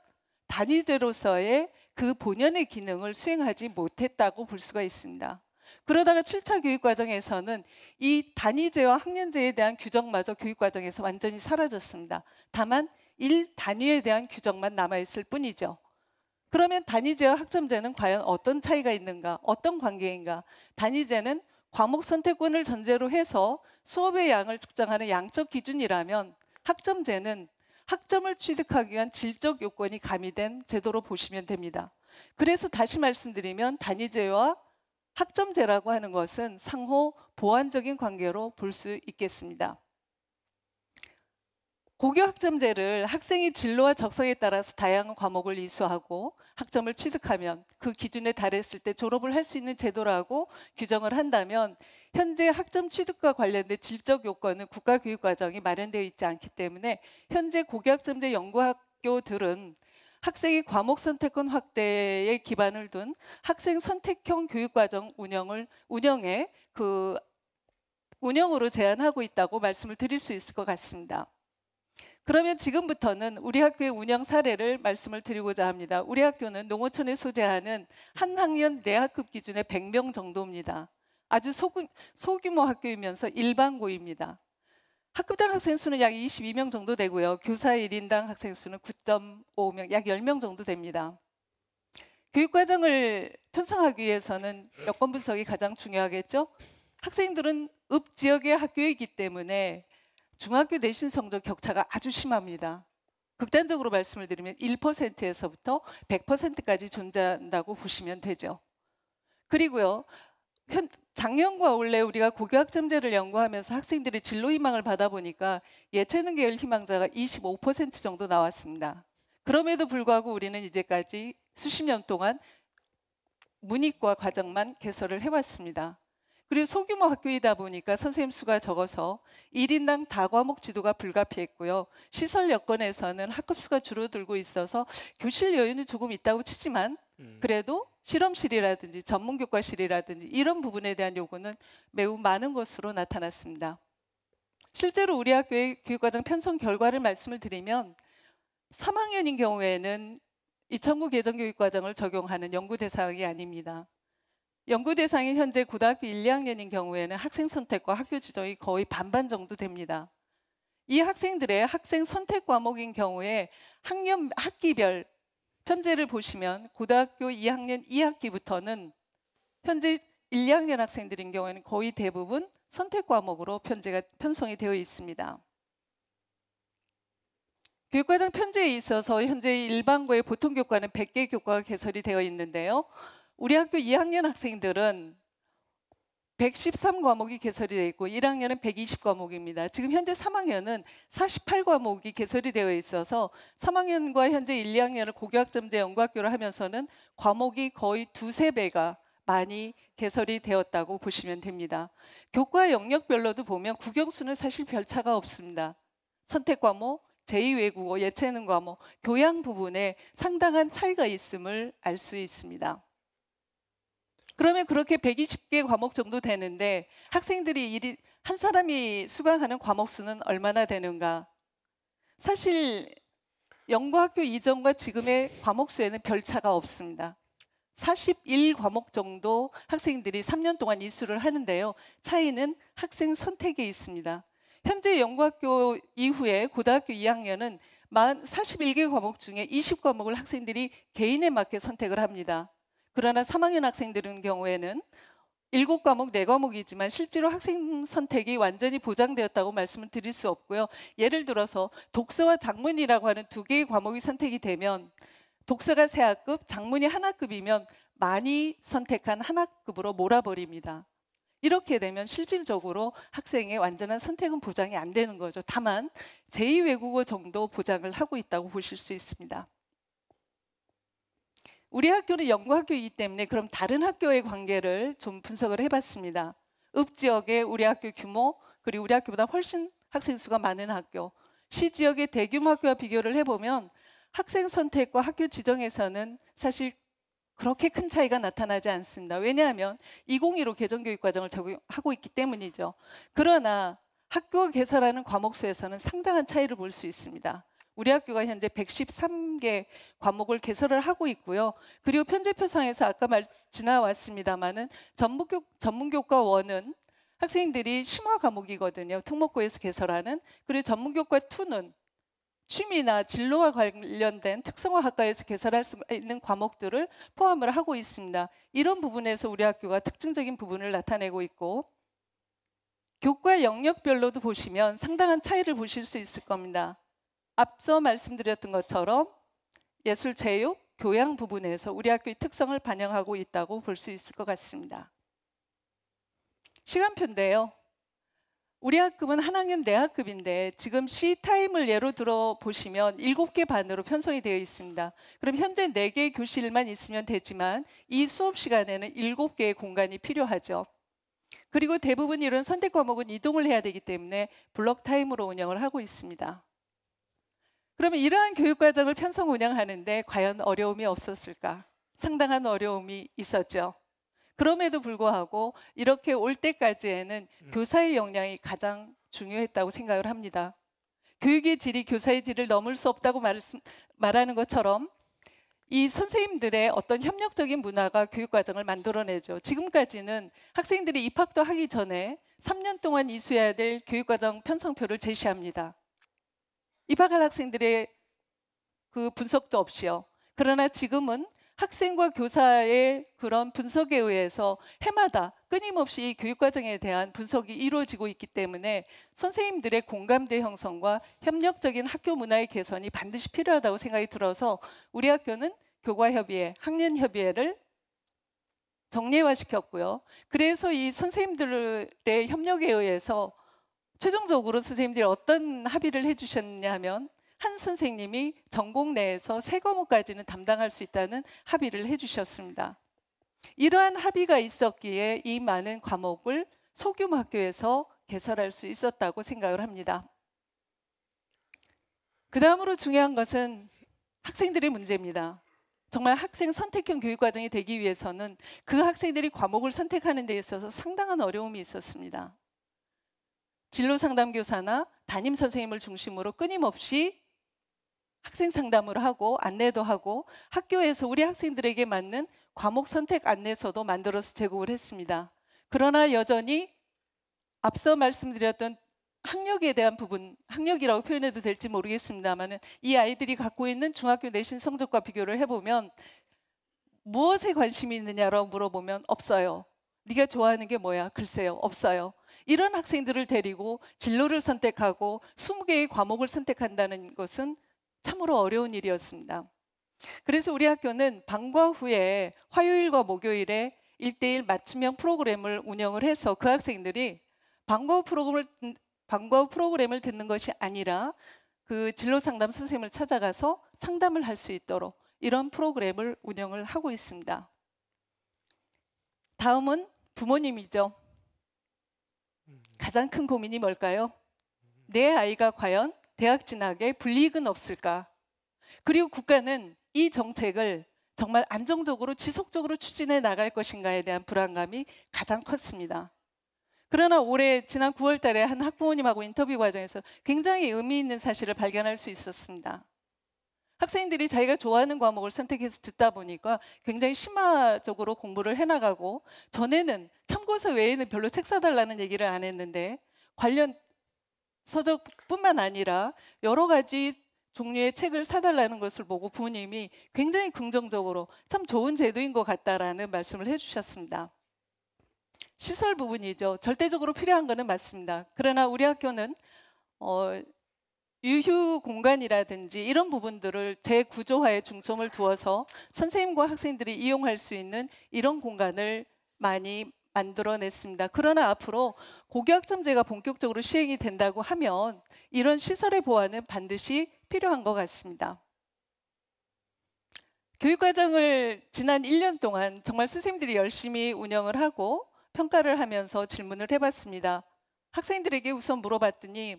단위제로서의 그 본연의 기능을 수행하지 못했다고 볼 수가 있습니다. 그러다가 7차 교육 과정에서는 이 단위제와 학년제에 대한 규정마저 교육 과정에서 완전히 사라졌습니다. 다만 1 단위에 대한 규정만 남아 있을 뿐이죠. 그러면 단위제와 학점제는 과연 어떤 차이가 있는가? 어떤 관계인가? 단위제는 과목 선택권을 전제로 해서 수업의 양을 측정하는 양적 기준이라면 학점제는 학점을 취득하기 위한 질적 요건이 가미된 제도로 보시면 됩니다. 그래서 다시 말씀드리면 단위제와 학점제라고 하는 것은 상호 보완적인 관계로 볼 수 있겠습니다. 고교학점제를 학생이 진로와 적성에 따라서 다양한 과목을 이수하고 학점을 취득하면 그 기준에 달했을 때 졸업을 할 수 있는 제도라고 규정을 한다면 현재 학점 취득과 관련된 질적 요건은 국가교육과정이 마련되어 있지 않기 때문에 현재 고교학점제 연구학교들은 학생이 과목 선택권 확대에 기반을 둔 학생 선택형 교육과정 운영을 운영에 그 운영으로 제한하고 있다고 말씀을 드릴 수 있을 것 같습니다. 그러면 지금부터는 우리 학교의 운영 사례를 말씀을 드리고자 합니다. 우리 학교는 농어촌에 소재하는 한 학년 내학급 기준의 100명 정도입니다. 아주 소규, 소규모 학교이면서 일반고입니다. 학급당 학생 수는 약 22명 정도 되고요. 교사 1인당 학생 수는 9.5명, 약 10명 정도 됩니다. 교육과정을 편성하기 위해서는 여건 분석이 가장 중요하겠죠. 학생들은 읍 지역의 학교이기 때문에 중학교 내신 성적 격차가 아주 심합니다. 극단적으로 말씀을 드리면 1%에서부터 100%까지 존재한다고 보시면 되죠. 그리고요. 현, 작년과 원래 우리가 고교학점제를 연구하면서 학생들이 진로 희망을 받아보니까 예체능 계열 희망자가 25% 정도 나왔습니다. 그럼에도 불구하고 우리는 이제까지 수십 년 동안 문이과 과정만 개설을 해왔습니다. 그리고 소규모 학교이다 보니까 선생님 수가 적어서 1인당 다과목 지도가 불가피했고요. 시설 여건에서는 학급 수가 줄어들고 있어서 교실 여유는 조금 있다고 치지만 음. 그래도 실험실이라든지 전문교과실이라든지 이런 부분에 대한 요구는 매우 많은 것으로 나타났습니다. 실제로 우리 학교의 교육과정 편성 결과를 말씀을 드리면 3학년인 경우에는 이천구 개정 교육과정을 적용하는 연구 대상이 아닙니다. 연구 대상이 현재 고등학교 1, 2학년인 경우에는 학생 선택과 학교 지정이 거의 반반 정도 됩니다. 이 학생들의 학생 선택 과목인 경우에 학년 학기별 편제를 보시면 고등학교 2학년 2학기부터는 현재 1, 2학년 학생들인 경우에는 거의 대부분 선택 과목으로 편제가 편성이 되어 있습니다. 교육과정 편제에 있어서 현재 일반고의 보통 교과는 100개 교과가 개설이 되어 있는데요. 우리 학교 2학년 학생들은 113과목이 개설이 되어 있고 1학년은 120과목입니다. 지금 현재 3학년은 48과목이 개설이 되어 있어서 3학년과 현재 1, 2학년을 고교학점제 연구학교를 하면서는 과목이 거의 두세 배가 많이 개설이 되었다고 보시면 됩니다. 교과 영역별로도 보면 국영수는 사실 별 차가 없습니다. 선택 과목, 제2외국어, 예체능 과목, 교양 부분에 상당한 차이가 있음을 알 수 있습니다. 그러면 그렇게 120개 과목 정도 되는데 학생들이 일이 한 사람이 수강하는 과목 수는 얼마나 되는가? 사실 연구학교 이전과 지금의 과목 수에는 별 차가 없습니다. 41과목 정도 학생들이 3년 동안 이수를 하는데요. 차이는 학생 선택에 있습니다. 현재 연구학교 이후에 고등학교 2학년은 41개 과목 중에 20과목을 학생들이 개인에 맞게 선택을 합니다. 그러나 3학년 학생들은 경우에는 7과목, 4과목이지만 실제로 학생 선택이 완전히 보장되었다고 말씀을 드릴 수 없고요. 예를 들어서 독서와 작문이라고 하는 두 개의 과목이 선택이 되면 독서가 세학급 작문이하학급이면 많이 선택한 하학급으로 몰아버립니다. 이렇게 되면 실질적으로 학생의 완전한 선택은 보장이 안 되는 거죠. 다만 제2외국어 정도 보장을 하고 있다고 보실 수 있습니다. 우리 학교는 연구학교이기 때문에 그럼 다른 학교의 관계를 좀 분석을 해봤습니다. 읍 지역의 우리 학교 규모 그리고 우리 학교보다 훨씬 학생 수가 많은 학교 시 지역의 대규모 학교와 비교를 해보면 학생 선택과 학교 지정에서는 사실 그렇게 큰 차이가 나타나지 않습니다. 왜냐하면 2015 개정교육 과정을 하고 있기 때문이죠. 그러나 학교 개설하는 과목 수에서는 상당한 차이를 볼 수 있습니다. 우리 학교가 현재 113개 과목을 개설을 하고 있고요. 그리고 편제표상에서 아까 말 지나왔습니다마는 전문교, 전문교과원은 학생들이 심화 과목이거든요. 특목고에서 개설하는 그리고 전문교과 2는 취미나 진로와 관련된 특성화 학과에서 개설할 수 있는 과목들을 포함을 하고 있습니다. 이런 부분에서 우리 학교가 특징적인 부분을 나타내고 있고 교과 영역별로도 보시면 상당한 차이를 보실 수 있을 겁니다. 앞서 말씀드렸던 것처럼 예술 제육, 교양 부분에서 우리 학교의 특성을 반영하고 있다고 볼 수 있을 것 같습니다. 시간표인데요. 우리 학급은 한 학년 내학급인데 네 지금 C타임을 예로 들어 보시면 7개 반으로 편성이 되어 있습니다. 그럼 현재 4개의 교실만 있으면 되지만 이 수업 시간에는 7개의 공간이 필요하죠. 그리고 대부분 이런 선택 과목은 이동을 해야 되기 때문에 블록 타임으로 운영을 하고 있습니다. 그러면 이러한 교육과정을 편성 운영하는데 과연 어려움이 없었을까? 상당한 어려움이 있었죠. 그럼에도 불구하고 이렇게 올 때까지에는 음. 교사의 역량이 가장 중요했다고 생각을 합니다. 교육의 질이 교사의 질을 넘을 수 없다고 말씀, 말하는 것처럼 이 선생님들의 어떤 협력적인 문화가 교육 과정을 만들어내죠. 지금까지는 학생들이 입학도 하기 전에 3년 동안 이수해야 될 교육 과정 편성표를 제시합니다. 입학할 학생들의 그 분석도 없이요. 그러나 지금은 학생과 교사의 그런 분석에 의해서 해마다 끊임없이 교육과정에 대한 분석이 이루어지고 있기 때문에 선생님들의 공감대 형성과 협력적인 학교 문화의 개선이 반드시 필요하다고 생각이 들어서 우리 학교는 교과협의회, 학년협의회를 정례화시켰고요. 그래서 이 선생님들의 협력에 의해서 최종적으로 선생님들이 어떤 합의를 해주셨냐면 한 선생님이 전공 내에서 세 과목까지는 담당할 수 있다는 합의를 해주셨습니다. 이러한 합의가 있었기에 이 많은 과목을 소규모 학교에서 개설할 수 있었다고 생각을 합니다. 그 다음으로 중요한 것은 학생들의 문제입니다. 정말 학생 선택형 교육 과정이 되기 위해서는 그 학생들이 과목을 선택하는 데 있어서 상당한 어려움이 있었습니다. 진로 상담 교사나 담임 선생님을 중심으로 끊임없이 학생 상담을 하고 안내도 하고 학교에서 우리 학생들에게 맞는 과목 선택 안내서도 만들어서 제공을 했습니다. 그러나 여전히 앞서 말씀드렸던 학력에 대한 부분, 학력이라고 표현해도 될지 모르겠습니다만은 이 아이들이 갖고 있는 중학교 내신 성적과 비교를 해보면 무엇에 관심이 있느냐라고 물어보면 없어요. 네가 좋아하는 게 뭐야? 글쎄요, 없어요. 이런 학생들을 데리고 진로를 선택하고 20개의 과목을 선택한다는 것은 참으로 어려운 일이었습니다. 그래서 우리 학교는 방과 후에 화요일과 목요일에 1대1 맞춤형 프로그램을 운영을 해서 그 학생들이 방과 후 프로그램을, 방과 후 프로그램을 듣는 것이 아니라 그 진로 상담 선생님을 찾아가서 상담을 할 수 있도록 이런 프로그램을 운영을 하고 있습니다. 다음은 부모님이죠. 가장 큰 고민이 뭘까요? 내 아이가 과연 대학 진학에 불이익은 없을까? 그리고 국가는 이 정책을 정말 안정적으로 지속적으로 추진해 나갈 것인가에 대한 불안감이 가장 컸습니다. 그러나 올해 지난 9월 달에 한 학부모님하고 인터뷰 과정에서 굉장히 의미 있는 사실을 발견할 수 있었습니다. 학생들이 자기가 좋아하는 과목을 선택해서 듣다 보니까 굉장히 심화적으로 공부를 해나가고 전에는 참고서 외에는 별로 책 사달라는 얘기를 안 했는데 관련 서적뿐만 아니라 여러 가지 종류의 책을 사달라는 것을 보고 부모님이 굉장히 긍정적으로 참 좋은 제도인 것 같다라는 말씀을 해주셨습니다. 시설 부분이죠. 절대적으로 필요한 것은 맞습니다. 그러나 우리 학교는 어, 유휴 공간이라든지 이런 부분들을 재구조화에 중점을 두어서 선생님과 학생들이 이용할 수 있는 이런 공간을 많이 만들어냈습니다. 그러나 앞으로 고교학점제가 본격적으로 시행이 된다고 하면 이런 시설의 보완은 반드시 필요한 것 같습니다. 교육과정을 지난 1년 동안 정말 선생님들이 열심히 운영을 하고 평가를 하면서 질문을 해봤습니다. 학생들에게 우선 물어봤더니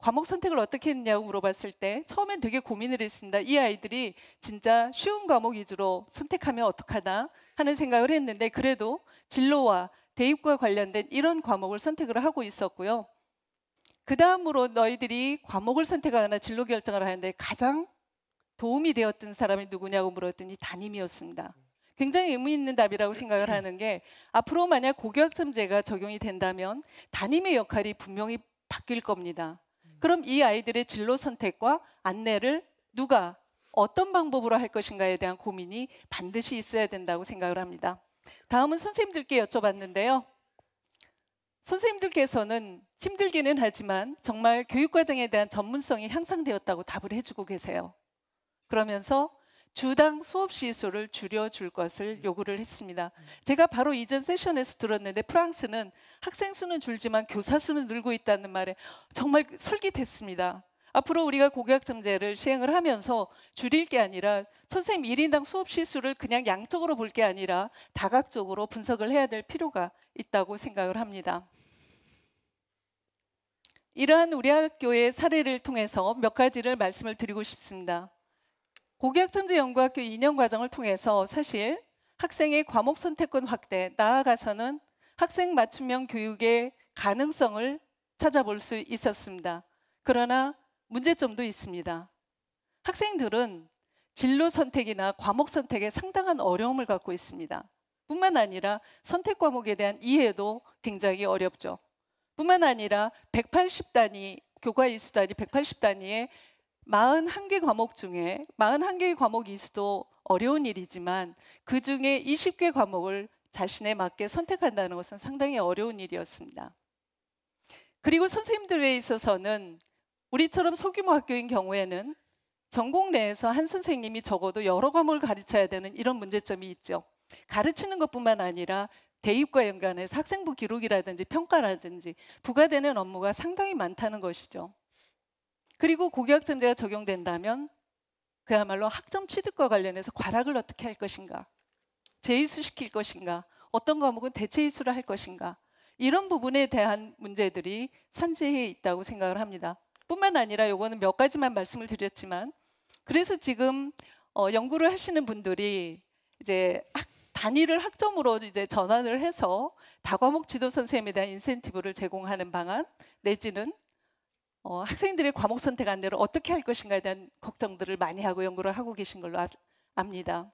과목 선택을 어떻게 했냐고 물어봤을 때 처음엔 되게 고민을 했습니다. 이 아이들이 진짜 쉬운 과목 위주로 선택하면 어떡하나 하는 생각을 했는데 그래도 진로와 대입과 관련된 이런 과목을 선택을 하고 있었고요. 그 다음으로 너희들이 과목을 선택하거나 진로 결정을 하는데 가장 도움이 되었던 사람이 누구냐고 물었더니 담임이었습니다. 굉장히 의미 있는 답이라고 생각을 하는 게 앞으로 만약 고교학점제가 적용이 된다면 담임의 역할이 분명히 바뀔 겁니다. 그럼 이 아이들의 진로 선택과 안내를 누가 어떤 방법으로 할 것인가에 대한 고민이 반드시 있어야 된다고 생각을 합니다. 다음은 선생님들께 여쭤봤는데요. 선생님들께서는 힘들기는 하지만 정말 교육과정에 대한 전문성이 향상되었다고 답을 해주고 계세요. 그러면서 주당 수업 시수를 줄여줄 것을 음. 요구를 했습니다. 음. 제가 바로 이전 세션에서 들었는데 프랑스는 학생 수는 줄지만 교사 수는 늘고 있다는 말에 정말 설기됐습니다. 앞으로 우리가 고교학점제를 시행을 하면서 줄일 게 아니라 선생님 1인당 수업 시수를 그냥 양적으로 볼 게 아니라 다각적으로 분석을 해야 될 필요가 있다고 생각을 합니다. 이러한 우리 학교의 사례를 통해서 몇 가지를 말씀을 드리고 싶습니다. 고객천재연구학교 2년 과정을 통해서 사실 학생의 과목 선택권 확대, 나아가서는 학생 맞춤형 교육의 가능성을 찾아볼 수 있었습니다. 그러나 문제점도 있습니다. 학생들은 진로 선택이나 과목 선택에 상당한 어려움을 갖고 있습니다. 뿐만 아니라 선택 과목에 대한 이해도 굉장히 어렵죠. 뿐만 아니라 180단위 교과 이수 단위 180단위의 41개 과목 중에 41개의 과목이 있어도 어려운 일이지만 그 중에 20개 과목을 자신에 맞게 선택한다는 것은 상당히 어려운 일이었습니다. 그리고 선생님들에 있어서는 우리처럼 소규모 학교인 경우에는 전공 내에서 한 선생님이 적어도 여러 과목을 가르쳐야 되는 이런 문제점이 있죠. 가르치는 것뿐만 아니라 대입과 연관해서 학생부 기록이라든지 평가라든지 부과되는 업무가 상당히 많다는 것이죠. 그리고 고교학점제가 적용된다면 그야말로 학점 취득과 관련해서 과락을 어떻게 할 것인가 재이수시킬 것인가 어떤 과목은 대체 이수를 할 것인가 이런 부분에 대한 문제들이 산재해 있다고 생각을 합니다. 뿐만 아니라 요거는 몇 가지만 말씀을 드렸지만 그래서 지금 어, 연구를 하시는 분들이 이제 학, 단위를 학점으로 이제 전환을 해서 다과목 지도 선생님에 대한 인센티브를 제공하는 방안 내지는 어, 학생들의 과목 선택 안내를 어떻게 할 것인가에 대한 걱정들을 많이 하고 연구를 하고 계신 걸로 아, 압니다.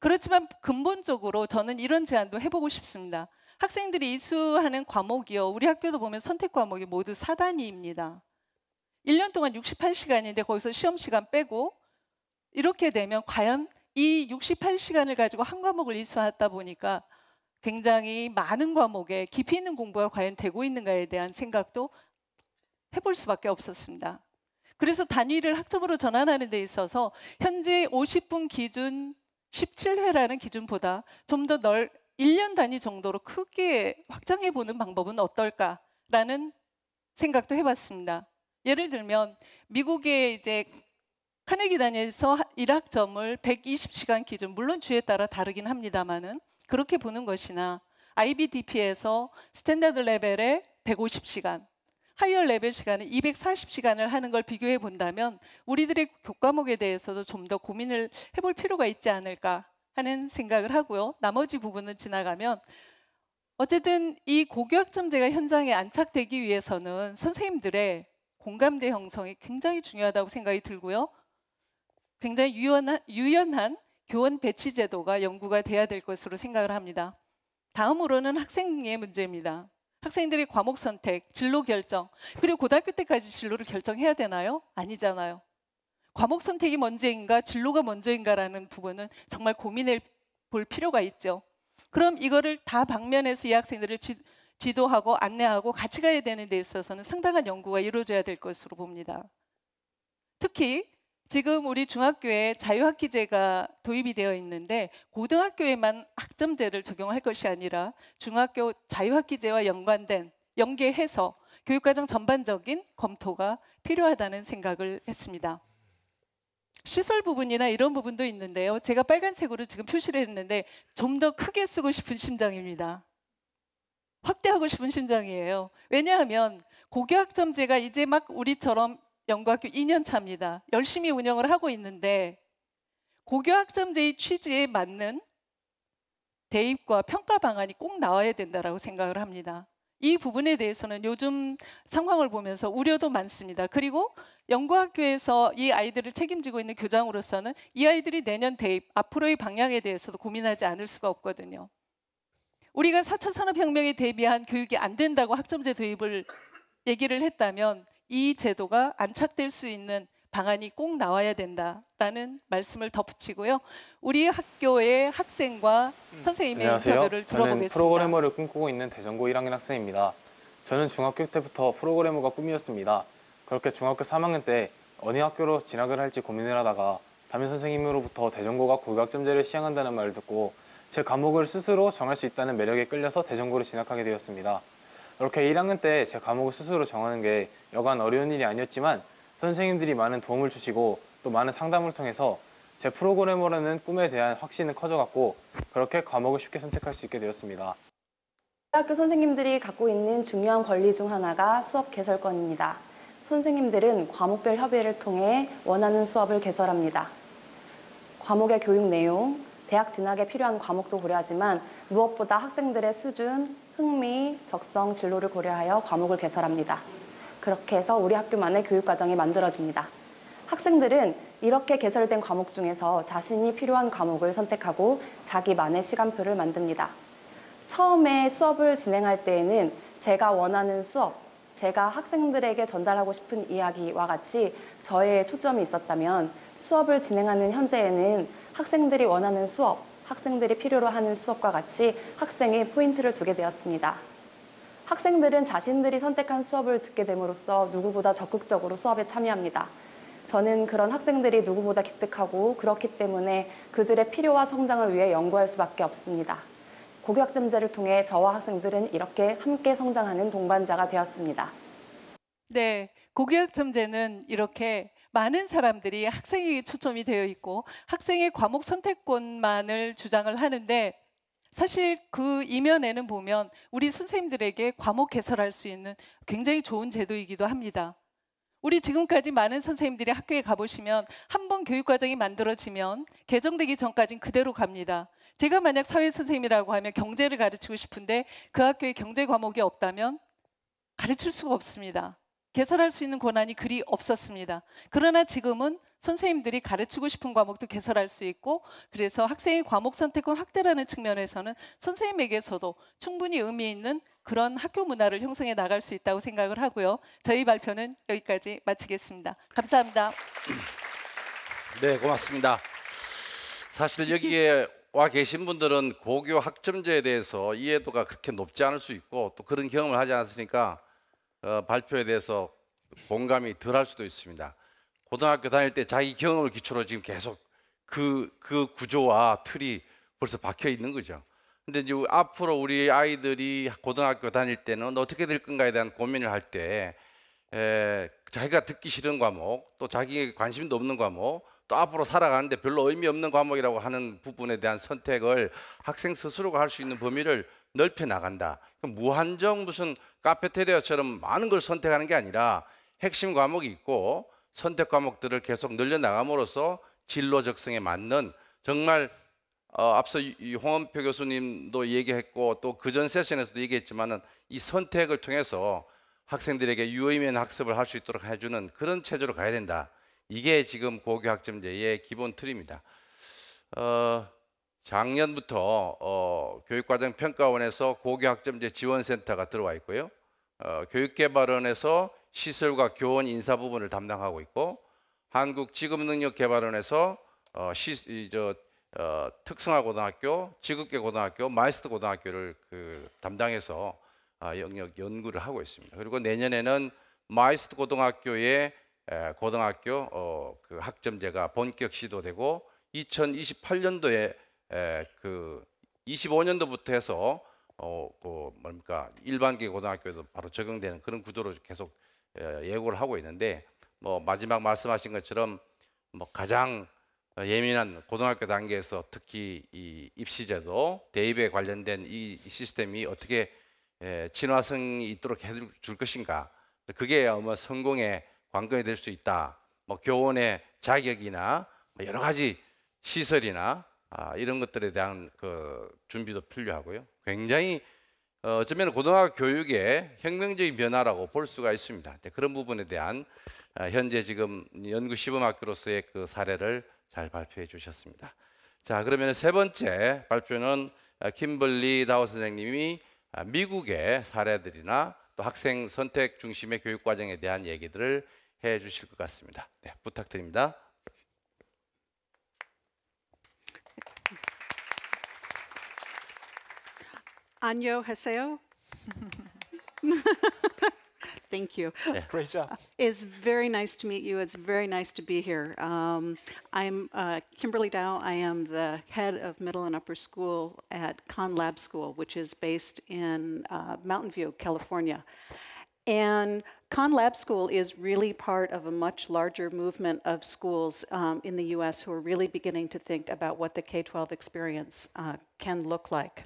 그렇지만 근본적으로 저는 이런 제안도 해보고 싶습니다. 학생들이 이수하는 과목이요. 우리 학교도 보면 선택 과목이 모두 사단위입니다 1년 동안 68시간인데 거기서 시험 시간 빼고 이렇게 되면 과연 이 68시간을 가지고 한 과목을 이수하다 보니까 굉장히 많은 과목에 깊이 있는 공부가 과연 되고 있는가에 대한 생각도 해볼 수밖에 없었습니다. 그래서 단위를 학점으로 전환하는 데 있어서 현재 50분 기준 17회라는 기준보다 좀 더 넓, 1년 단위 정도로 크게 확장해 보는 방법은 어떨까라는 생각도 해봤습니다. 예를 들면 미국의 이제 카네기 단위에서 1학점을 120시간 기준 물론 주에 따라 다르긴 합니다만은 그렇게 보는 것이나 IBDP에서 스탠다드 레벨에 150시간 하이얼 레벨 시간은 240시간을 하는 걸 비교해 본다면 우리들의 교과목에 대해서도 좀 더 고민을 해볼 필요가 있지 않을까 하는 생각을 하고요. 나머지 부분은 지나가면 어쨌든 이 고교학점제가 현장에 안착되기 위해서는 선생님들의 공감대 형성이 굉장히 중요하다고 생각이 들고요. 굉장히 유연한, 유연한 교원 배치 제도가 연구가 돼야 될 것으로 생각을 합니다. 다음으로는 학생의 문제입니다. 학생들의 과목 선택, 진로 결정, 그리고 고등학교 때까지 진로를 결정해야 되나요? 아니잖아요. 과목 선택이 먼저인가, 진로가 먼저인가라는 부분은 정말 고민해 볼 필요가 있죠. 그럼 이거를 다 방면에서 이 학생들을 지, 지도하고 안내하고 같이 가야 되는 데 있어서는 상당한 연구가 이루어져야 될 것으로 봅니다. 특히 지금 우리 중학교에 자유학기제가 도입이 되어 있는데 고등학교에만 학점제를 적용할 것이 아니라 중학교 자유학기제와 연관된 연계해서 교육과정 전반적인 검토가 필요하다는 생각을 했습니다. 시설 부분이나 이런 부분도 있는데요. 제가 빨간색으로 지금 표시를 했는데 좀 더 크게 쓰고 싶은 심정입니다 확대하고 싶은 심정이에요 왜냐하면 고교학점제가 이제 막 우리처럼 연구학교 2년 차입니다. 열심히 운영을 하고 있는데 고교학점제의 취지에 맞는 대입과 평가 방안이 꼭 나와야 된다고 생각을 합니다. 이 부분에 대해서는 요즘 상황을 보면서 우려도 많습니다. 그리고 연구학교에서 이 아이들을 책임지고 있는 교장으로서는 이 아이들이 내년 대입, 앞으로의 방향에 대해서도 고민하지 않을 수가 없거든요. 우리가 4차 산업혁명에 대비한 교육이 안 된다고 학점제 도입을 얘기를 했다면 이 제도가 안착될 수 있는 방안이 꼭 나와야 된다라는 말씀을 덧붙이고요. 우리 학교의 학생과 음. 선생님의 안녕하세요. 인터뷰를 들어보겠습니다. 저는 프로그래머를 꿈꾸고 있는 대전고 1학년 학생입니다. 저는 중학교 때부터 프로그래머가 꿈이었습니다. 그렇게 중학교 3학년 때 어느 학교로 진학을 할지 고민을 하다가 담임 선생님으로부터 대전고가 고교점제를 시행한다는 말을 듣고 제 과목을 스스로 정할 수 있다는 매력에 끌려서 대전고를 진학하게 되었습니다. 이렇게 1학년 때 제 과목을 스스로 정하는 게 여간 어려운 일이 아니었지만 선생님들이 많은 도움을 주시고 또 많은 상담을 통해서 제 프로그래머라는 꿈에 대한 확신은 커져갔고 그렇게 과목을 쉽게 선택할 수 있게 되었습니다. 대 학교 선생님들이 갖고 있는 중요한 권리 중 하나가 수업 개설권입니다. 선생님들은 과목별 협의를 통해 원하는 수업을 개설합니다. 과목의 교육 내용, 대학 진학에 필요한 과목도 고려하지만 무엇보다 학생들의 수준, 흥미, 적성, 진로를 고려하여 과목을 개설합니다. 그렇게 해서 우리 학교만의 교육과정이 만들어집니다. 학생들은 이렇게 개설된 과목 중에서 자신이 필요한 과목을 선택하고 자기만의 시간표를 만듭니다. 처음에 수업을 진행할 때에는 제가 원하는 수업, 제가 학생들에게 전달하고 싶은 이야기와 같이 저의 초점이 있었다면 수업을 진행하는 현재에는 학생들이 원하는 수업, 학생들이 필요로 하는 수업과 같이 학생의 포인트를 두게 되었습니다. 학생들은 자신들이 선택한 수업을 듣게 됨으로써 누구보다 적극적으로 수업에 참여합니다. 저는 그런 학생들이 누구보다 기특하고 그렇기 때문에 그들의 필요와 성장을 위해 연구할 수밖에 없습니다. 고교학점제를 통해 저와 학생들은 이렇게 함께 성장하는 동반자가 되었습니다. 네, 고교학점제는 이렇게 많은 사람들이 학생에게 초점이 되어 있고 학생의 과목 선택권만을 주장을 하는데 사실 그 이면에는 보면 우리 선생님들에게 과목 개설할 수 있는 굉장히 좋은 제도이기도 합니다. 우리 지금까지 많은 선생님들이 학교에 가보시면 한번 교육과정이 만들어지면 개정되기 전까지는 그대로 갑니다. 제가 만약 사회 선생님이라고 하면 경제를 가르치고 싶은데 그 학교에 경제 과목이 없다면 가르칠 수가 없습니다. 개설할 수 있는 권한이 그리 없었습니다. 그러나 지금은 선생님들이 가르치고 싶은 과목도 개설할 수 있고 그래서 학생의 과목 선택권 확대라는 측면에서는 선생님에게서도 충분히 의미 있는 그런 학교 문화를 형성해 나갈 수 있다고 생각을 하고요. 저희 발표는 여기까지 마치겠습니다. 감사합니다. 네, 고맙습니다. 사실 여기에 와 계신 분들은 고교 학점제에 대해서 이해도가 그렇게 높지 않을 수 있고 또 그런 경험을 하지 않았으니까 어, 발표에 대해서 공감이 덜 할 수도 있습니다. 고등학교 다닐 때 자기 경험을 기초로 지금 계속 그, 그 구조와 틀이 벌써 박혀 있는 거죠. 근데 이제 앞으로 우리 아이들이 고등학교 다닐 때는 어떻게 될 건가에 대한 고민을 할 때 자기가 듣기 싫은 과목, 또 자기에게 관심도 없는 과목, 또 앞으로 살아가는데 별로 의미 없는 과목이라고 하는 부분에 대한 선택을 학생 스스로가 할 수 있는 범위를 넓혀 나간다. 무한정 무슨 카페테리아처럼 많은 걸 선택하는 게 아니라 핵심 과목이 있고 선택 과목들을 계속 늘려 나감으로써 진로 적성에 맞는 정말 어, 앞서 홍원표 교수님도 얘기했고 또 그 전 세션에서도 얘기했지만은 이 선택을 통해서 학생들에게 유의미한 학습을 할 수 있도록 해주는 그런 체제로 가야 된다. 이게 지금 고교학점제의 기본 틀입니다. 어, 작년부터 어, 교육과정평가원에서 고교학점제 지원센터가 들어와 있고요. 어, 교육개발원에서 시설과 교원 인사 부분을 담당하고 있고 한국지업능력개발원에서 어, 시, 이, 저, 어, 특성화 고등학교, 지업계 고등학교, 마이스터 고등학교를 그 담당해서 아, 영역 연구를 하고 있습니다. 그리고 내년에는 마이스터 고등학교의 에, 고등학교 어, 그 학점제가 본격 시도되고 2028년도에 예, 그 25년도부터 해서 어, 그 뭡니까 일반계 고등학교에서 바로 적용되는 그런 구조로 계속 예, 예고를 하고 있는데 뭐 마지막 말씀하신 것처럼 뭐 가장 예민한 고등학교 단계에서 특히 이 입시제도 대입에 관련된 이 시스템이 어떻게 예, 친화성이 있도록 해줄 것인가 그게 아마 성공의 관건이 될 수 있다 뭐 교원의 자격이나 뭐 여러 가지 시설이나 아, 이런 것들에 대한 그 준비도 필요하고요. 굉장히 어, 어쩌면 고등학교 교육의 혁명적인 변화라고 볼 수가 있습니다. 그런 부분에 대한 아, 현재 지금 연구 시범학교로서의 그 사례를 잘 발표해 주셨습니다. 자, 그러면 세 번째 발표는 아, 김벌리 다우 선생님이 아, 미국의 사례들이나 또 학생 선택 중심의 교육 과정에 대한 얘기들을 해 주실 것 같습니다. 네, 부탁드립니다. Anyo Haseo. Thank you. Yeah. Great job. It's very nice to meet you. It's very nice to be here. Um, I'm uh, Kimberly Dow. I am the head of middle and upper school at Khan Lab School, which is based in uh, Mountain View, California. And Khan Lab School is really part of a much larger movement of schools um, in the US who are really beginning to think about what the K 12 experience uh, can look like.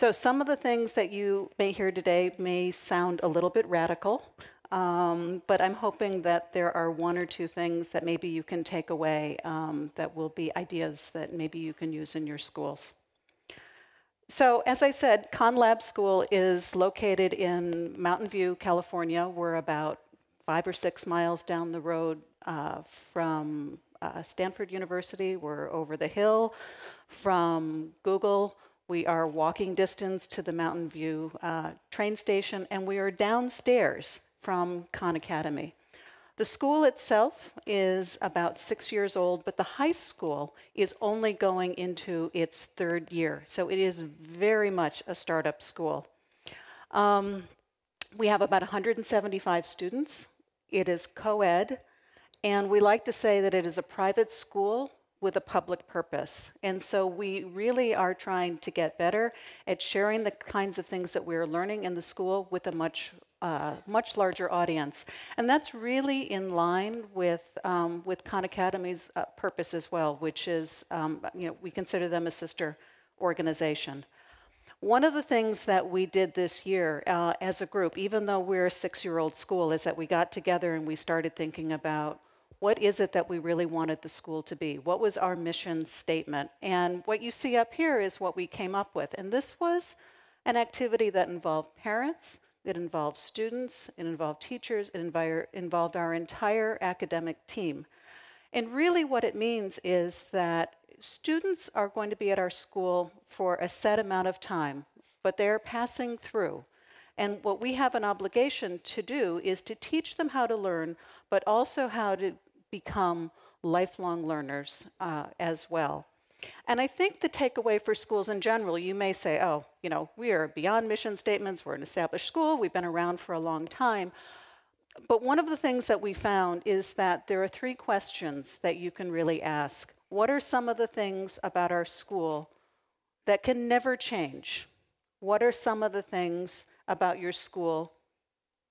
So some of the things that you may hear today may sound a little bit radical, um, but I'm hoping that there are one or two things that maybe you can take away um, that will be ideas that maybe you can use in your schools. So, as I said, ConLab School is located in Mountain View, California. We're about five or six miles down the road uh, from uh, Stanford University. We're over the hill from Google. We are walking distance to the Mountain View uh, train station, and we are downstairs from Khan Academy. The school itself is about six years old, but the high school is only going into its third year, so it is very much a startup school. Um, we have about 175 students. It is co-ed, and we like to say that it is a private school with a public purpose. And so we really are trying to get better at sharing the kinds of things that we're learning in the school with a much uh, much larger audience. And that's really in line with, um, with Khan Academy's uh, purpose as well, which is, um, you know, we consider them a sister organization. One of the things that we did this year uh, as a group, even though we're a six-year-old school, is that we got together and we started thinking about what is it that we really wanted the school to be? What was our mission statement? And what you see up here is what we came up with. And this was an activity that involved parents, it involved students, it involved teachers, it involved our entire academic team. And really, what it means is that students are going to be at our school for a set amount of time, but they're passing through. And what we have an obligation to do is to teach them how to learn, but also how to become lifelong learners uh, as well. And I think the takeaway for schools in general, you may say, oh, you know, we are beyond mission statements, we're an established school, we've been around for a long time. But one of the things that we found is that there are three questions that you can really ask. What are some of the things about our school that can never change? What are some of the things about your school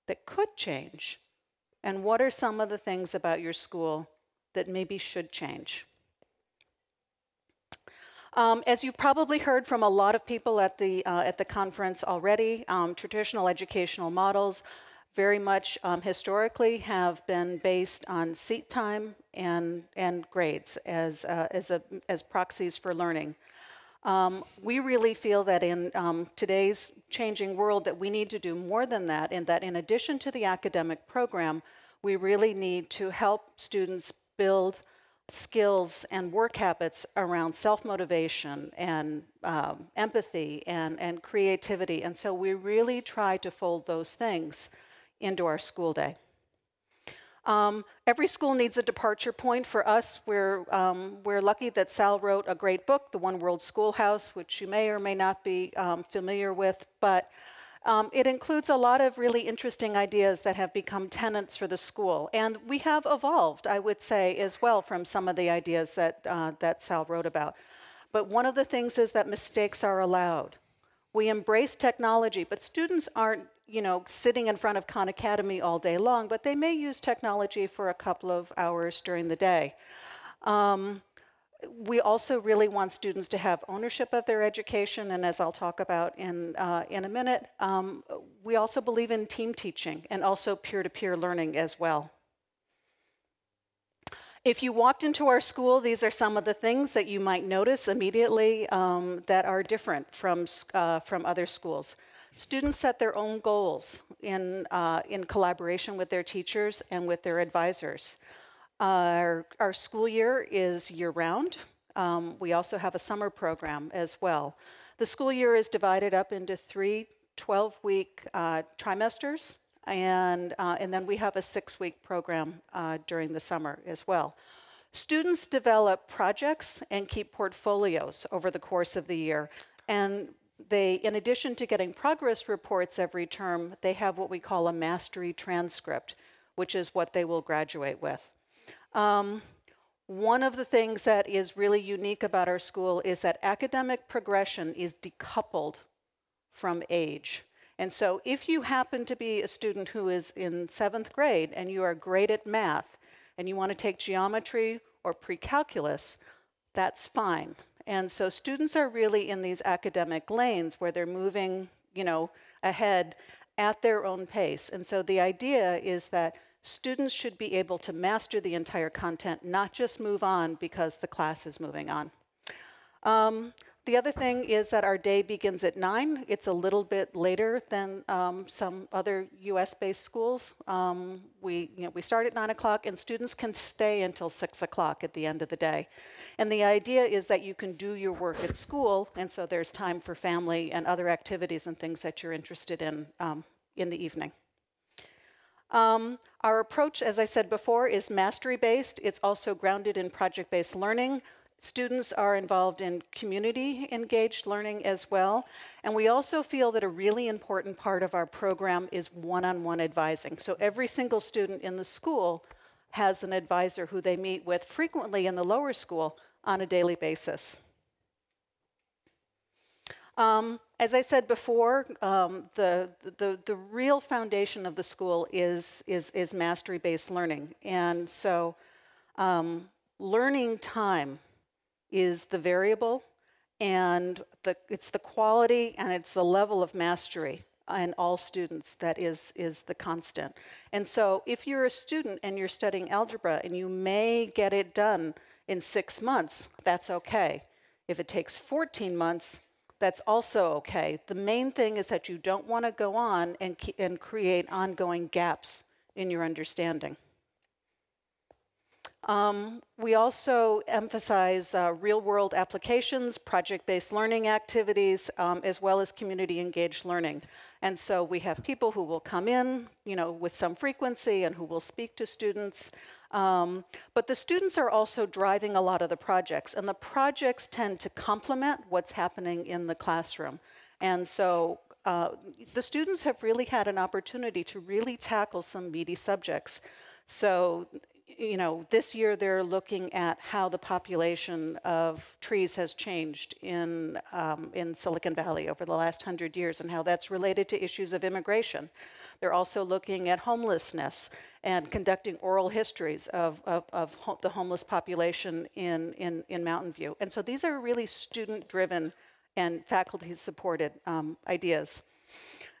that could change? And what are some of the things about your school that maybe should change? Um, as you've probably heard from a lot of people at the, uh, at the conference already, um, traditional educational models very much um, historically have been based on seat time and, and grades as, uh, as, a, as proxies for learning. Um, we really feel that in um, today's changing world that we need to do more than that and that in addition to the academic program, we really need to help students build skills and work habits around self-motivation and um, empathy and, and creativity. And so we really try to fold those things into our school day. Um, every school needs a departure point. For us, we're, um, we're lucky that Sal wrote a great book, The One World Schoolhouse, which you may or may not be um, familiar with, but um, it includes a lot of really interesting ideas that have become tenants for the school. And we have evolved, I would say, as well from some of the ideas that, uh, that Sal wrote about. But one of the things is that mistakes are allowed. We embrace technology, but students aren't you know, sitting in front of Khan Academy all day long, but they may use technology for a couple of hours during the day. Um, we also really want students to have ownership of their education, and as I'll talk about in, uh, in a minute, um, we also believe in team teaching and also peer to peer learning as well. If you walked into our school, these are some of the things that you might notice immediately um, that are different from, uh, from other schools. Students set their own goals in, uh, in collaboration with their teachers and with their advisors. Uh, our, our, school year is year round. Um, we also have a summer program as well. The school year is divided up into three 12 week uh, trimesters, and, uh, and then we have a six week program uh, during the summer as well. Students develop projects and keep portfolios over the course of the year. And they, in addition to getting progress reports every term, they have what we call a mastery transcript, which is what they will graduate with. Um, one of the things that is really unique about our school is that academic progression is decoupled from age. And so if you happen to be a student who is in seventh grade and you are great at math and you want to take geometry or pre-calculus, that's fine. And so students are really in these academic lanes where they're moving, you know, ahead at their own pace. And so the idea is that students should be able to master the entire content, not just move on because the class is moving on. Um, the other thing is that our day begins at 9. It's a little bit later than um, some other US-based schools. Um, we, you know, we start at 9 o'clock, and students can stay until 6 o'clock at the end of the day. And the idea is that you can do your work at school, and so there's time for family and other activities and things that you're interested in um, in the evening. Um, our approach, as I said before, is mastery-based. It's also grounded in project-based learning. Students are involved in community engaged learning as well. And we also feel that a really important part of our program is one on one advising. So every single student in the school has an advisor who they meet with frequently in the lower school on a daily basis. Um, as I said before, um, the, the, the real foundation of the school is, is, is mastery based learning. And so um, learning time is the variable and the, it's the quality and it's the level of mastery in all students that is, is the constant. And so if you're a student and you're studying algebra and you may get it done in six months, that's okay. If it takes 14 months, that's also okay. The main thing is that you don't want to go on and, and create ongoing gaps in your understanding. Um, we also emphasize uh, real-world applications, project-based learning activities, um, as well as community-engaged learning. And so we have people who will come in, you know, with some frequency and who will speak to students. Um, but the students are also driving a lot of the projects, and the projects tend to complement what's happening in the classroom. And so uh, the students have really had an opportunity to really tackle some meaty subjects. So you know, this year they're looking at how the population of trees has changed in, um, in Silicon Valley over the last hundred years and how that's related to issues of immigration. They're also looking at homelessness and conducting oral histories of, of, of ho the homeless population in, in, in Mountain View. And so these are really student-driven and faculty-supported um, ideas.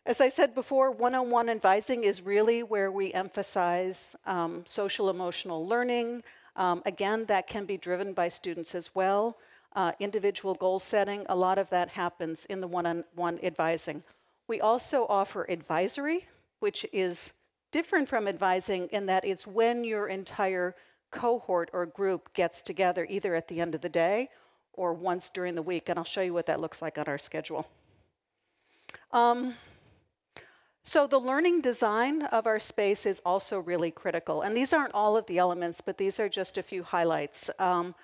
As I said before, one-on-one advising is really where we emphasize um, social emotional learning. Um, again, that can be driven by students as well. Uh, individual goal setting, a lot of that happens in the one-on-one -on -one advising. We also offer advisory, which is different from advising in that it's when your entire cohort or group gets together, either at the end of the day or once during the week, and I'll show you what that looks like on our schedule. Um, so the learning design of our space is also really critical. And these aren't all of the elements, but these are just a few highlights. Um,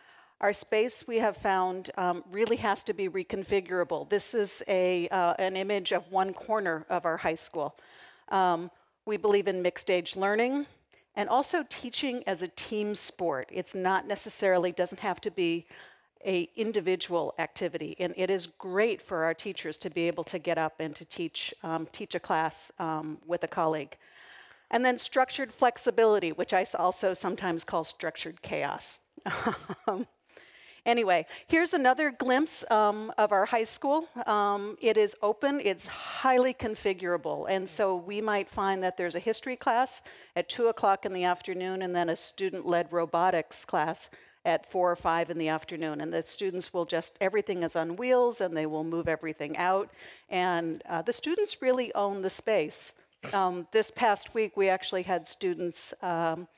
our space, we have found, um, really has to be reconfigurable. This is a, uh, an image of one corner of our high school. Um, we believe in mixed age learning and also teaching as a team sport. It's not necessarily, doesn't have to be a individual activity, and it is great for our teachers to be able to get up and to teach um, teach a class um, with a colleague. And then structured flexibility, which I also sometimes call structured chaos. anyway, here's another glimpse um, of our high school. Um, it is open, it's highly configurable, and so we might find that there's a history class at 2 o'clock in the afternoon and then a student-led robotics class at four or five in the afternoon. And the students will just, everything is on wheels and they will move everything out. And uh, the students really own the space. Um, this past week, we actually had students. Um,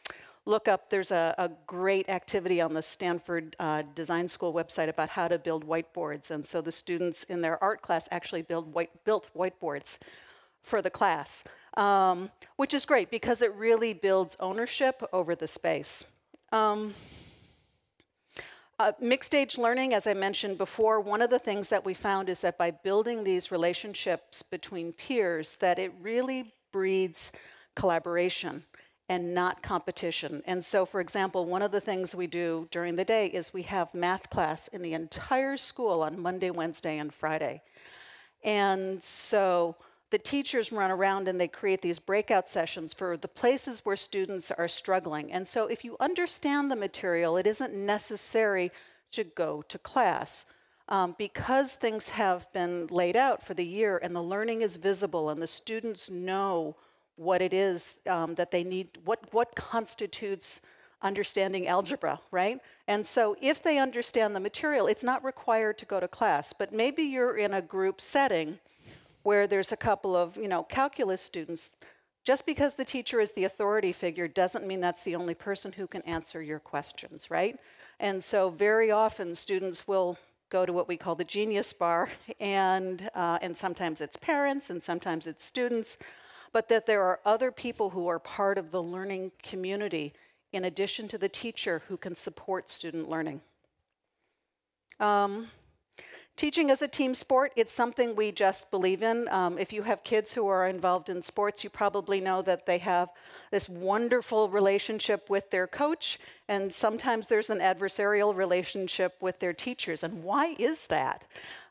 look up, there's a, a, great activity on the Stanford uh, Design School website about how to build whiteboards. And so the students in their art class actually build white, built whiteboards for the class, um, which is great because it really builds ownership over the space. Um, uh, mixed age learning, as I mentioned before, one of the things that we found is that by building these relationships between peers, that it really breeds collaboration and not competition. And so, for example, one of the things we do during the day is we have math class in the entire school on Monday, Wednesday, and Friday. And so the teachers run around and they create these breakout sessions for the places where students are struggling. And so if you understand the material, it isn't necessary to go to class. Um, because things have been laid out for the year and the learning is visible and the students know what it is um, that they need, what, what constitutes understanding algebra, right? And so if they understand the material, it's not required to go to class, but maybe you're in a group setting where there's a couple of, you know, calculus students, just because the teacher is the authority figure doesn't mean that's the only person who can answer your questions, right? And so very often students will go to what we call the genius bar, and, uh, and sometimes it's parents and sometimes it's students, but that there are other people who are part of the learning community in addition to the teacher who can support student learning. Um, Teaching is a team sport. It's something we just believe in. Um, if you have kids who are involved in sports, you probably know that they have this wonderful relationship with their coach, and sometimes there's an adversarial relationship with their teachers. And why is that?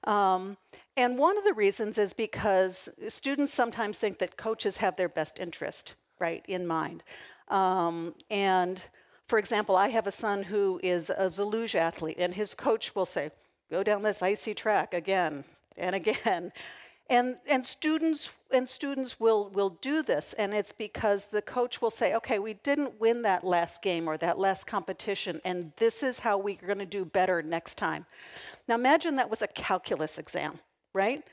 Um, and one of the reasons is because students sometimes think that coaches have their best interest, right, in mind. Um, and for example, I have a son who is a Zaluge athlete, and his coach will say, go down this icy track again and again. And, and students and students will, will do this, and it's because the coach will say, okay, we didn't win that last game or that last competition, and this is how we're going to do better next time. Now imagine that was a calculus exam, right?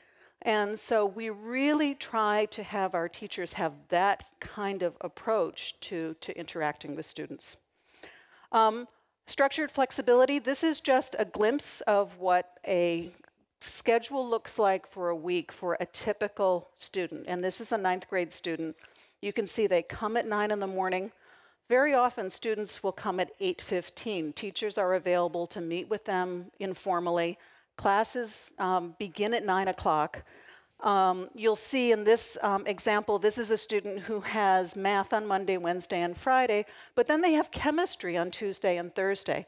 And so we really try to have our teachers have that kind of approach to, to interacting with students. Um, Structured flexibility, this is just a glimpse of what a schedule looks like for a week for a typical student. And this is a ninth grade student. You can see they come at nine in the morning. Very often students will come at 8.15. Teachers are available to meet with them informally. Classes um, begin at nine o'clock. Um, you'll see in this um, example, this is a student who has math on Monday, Wednesday, and Friday, but then they have chemistry on Tuesday and Thursday.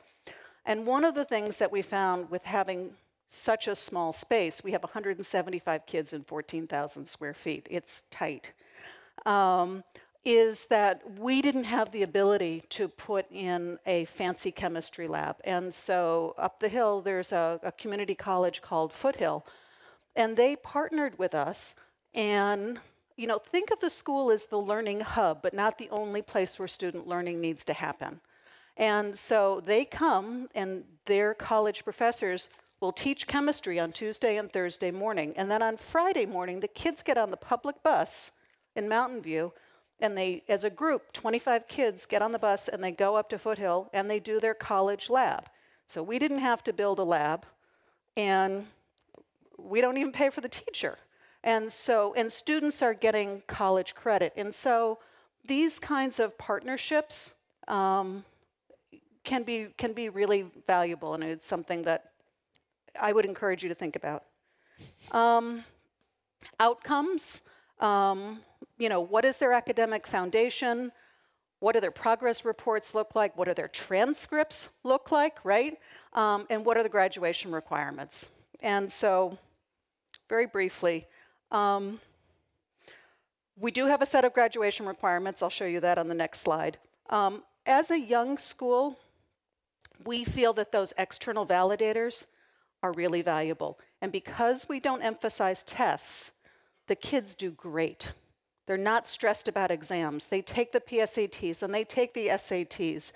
And one of the things that we found with having such a small space, we have 175 kids in 14,000 square feet, it's tight, um, is that we didn't have the ability to put in a fancy chemistry lab. And so up the hill, there's a, a community college called Foothill, and they partnered with us and you know think of the school as the learning hub but not the only place where student learning needs to happen and so they come and their college professors will teach chemistry on Tuesday and Thursday morning and then on Friday morning the kids get on the public bus in Mountain View and they as a group 25 kids get on the bus and they go up to Foothill and they do their college lab so we didn't have to build a lab and we don't even pay for the teacher. And so, and students are getting college credit. And so these kinds of partnerships um, can, be, can be really valuable, and it's something that I would encourage you to think about. Um, outcomes, um, you know, what is their academic foundation? What do their progress reports look like? What do their transcripts look like, right? Um, and what are the graduation requirements? And so very briefly. Um, we do have a set of graduation requirements. I'll show you that on the next slide. Um, as a young school, we feel that those external validators are really valuable. And because we don't emphasize tests, the kids do great. They're not stressed about exams. They take the PSATs and they take the SATs,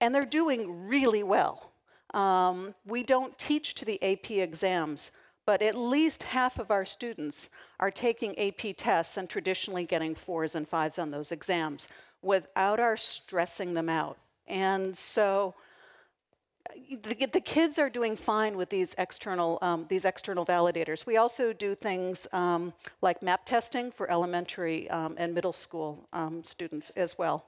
and they're doing really well. Um, we don't teach to the AP exams but at least half of our students are taking AP tests and traditionally getting fours and fives on those exams without our stressing them out. And so the, the kids are doing fine with these external, um, these external validators. We also do things um, like map testing for elementary um, and middle school um, students as well.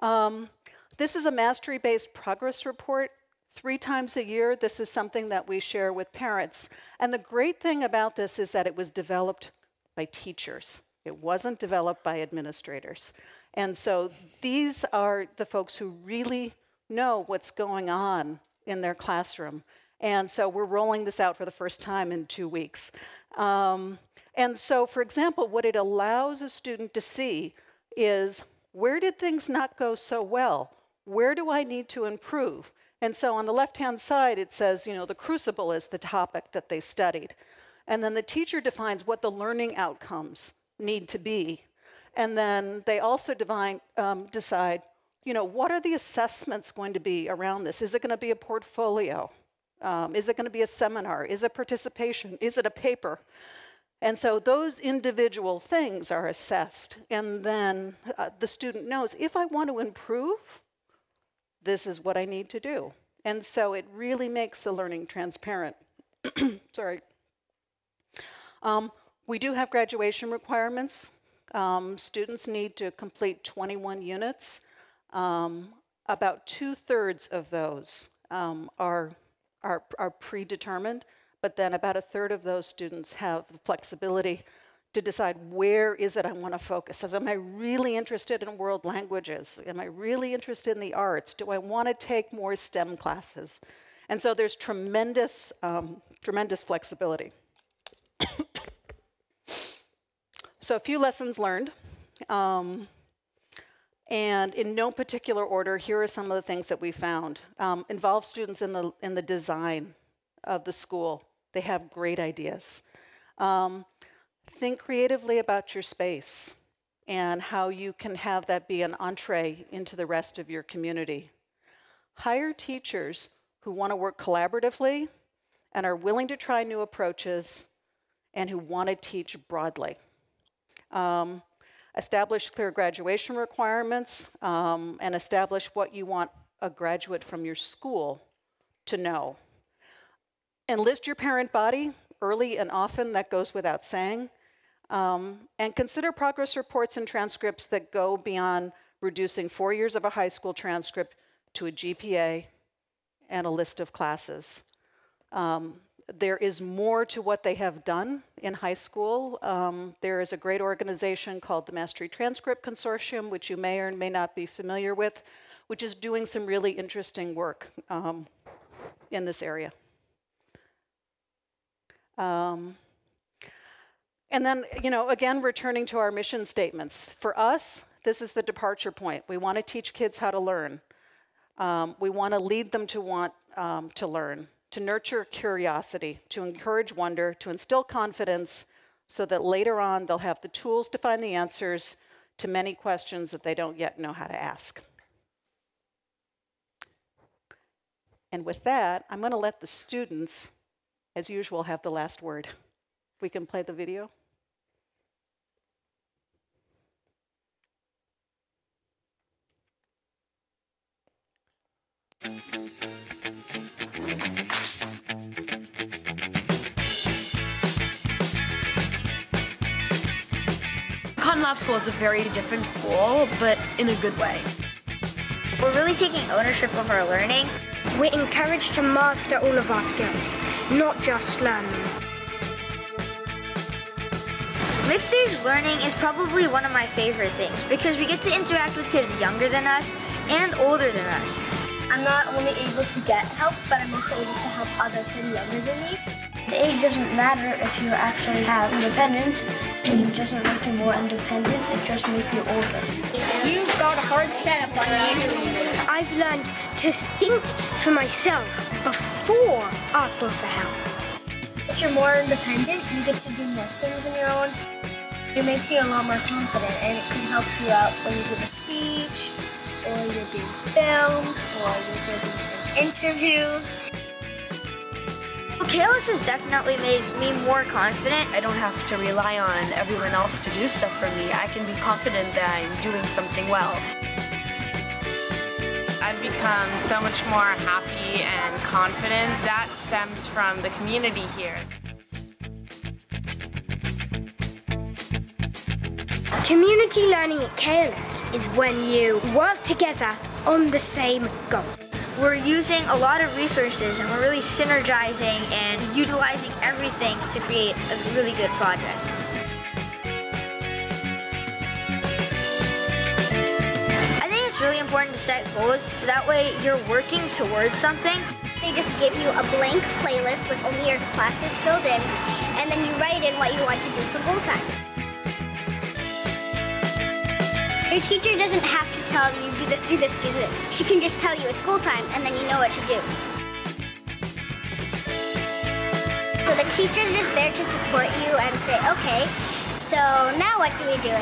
Um, this is a mastery-based progress report Three times a year, this is something that we share with parents. And the great thing about this is that it was developed by teachers. It wasn't developed by administrators. And so these are the folks who really know what's going on in their classroom. And so we're rolling this out for the first time in two weeks. Um, and so, for example, what it allows a student to see is where did things not go so well? Where do I need to improve? And so on the left-hand side, it says, you know, the crucible is the topic that they studied. And then the teacher defines what the learning outcomes need to be. And then they also divine, um, decide, you know, what are the assessments going to be around this? Is it going to be a portfolio? Um, is it going to be a seminar? Is it participation? Is it a paper? And so those individual things are assessed. And then uh, the student knows if I want to improve, this is what I need to do. And so it really makes the learning transparent. Sorry. Um, we do have graduation requirements. Um, students need to complete 21 units. Um, about two-thirds of those um, are, are, are predetermined, but then about a third of those students have the flexibility to decide where is it I want to focus. So, am I really interested in world languages? Am I really interested in the arts? Do I want to take more STEM classes? And so there's tremendous, um, tremendous flexibility. so a few lessons learned. Um, and in no particular order, here are some of the things that we found. Um, involve students in the, in the design of the school. They have great ideas. Um, think creatively about your space and how you can have that be an entree into the rest of your community. Hire teachers who want to work collaboratively and are willing to try new approaches and who want to teach broadly. Um, establish clear graduation requirements um, and establish what you want a graduate from your school to know. Enlist your parent body early and often, that goes without saying. Um, and consider progress reports and transcripts that go beyond reducing four years of a high school transcript to a GPA and a list of classes. Um, there is more to what they have done in high school. Um, there is a great organization called the Mastery Transcript Consortium, which you may or may not be familiar with, which is doing some really interesting work um, in this area. Um, and then, you know, again, returning to our mission statements. For us, this is the departure point. We want to teach kids how to learn. Um, we want to lead them to want um, to learn, to nurture curiosity, to encourage wonder, to instill confidence so that later on they'll have the tools to find the answers to many questions that they don't yet know how to ask. And with that, I'm going to let the students, as usual, have the last word. We can play the video. Cotton Lab School is a very different school, but in a good way. We're really taking ownership of our learning. We're encouraged to master all of our skills, not just learn Mixed age learning is probably one of my favorite things because we get to interact with kids younger than us and older than us. I'm not only able to get help, but I'm also able to help others who younger than me. The age doesn't matter if you actually have independence. It doesn't make you more independent, it just makes you older. You have got a hard setup on you. I've learned to think for myself before asking for help. If you're more independent, you get to do more things on your own. It makes you a lot more confident and it can help you out when you give a speech, or you're being filmed or you're giving an interview. Well, Kayla's has definitely made me more confident. I don't have to rely on everyone else to do stuff for me. I can be confident that I'm doing something well. I've become so much more happy and confident. That stems from the community here. Community learning at KLS is when you work together on the same goal. We're using a lot of resources and we're really synergizing and utilizing everything to create a really good project. I think it's really important to set goals so that way you're working towards something they just give you a blank playlist with only your classes filled in, and then you write in what you want to do for goal time. Your teacher doesn't have to tell you, do this, do this, do this. She can just tell you it's school time, and then you know what to do. So the teacher's just there to support you and say, okay, so now what do we do?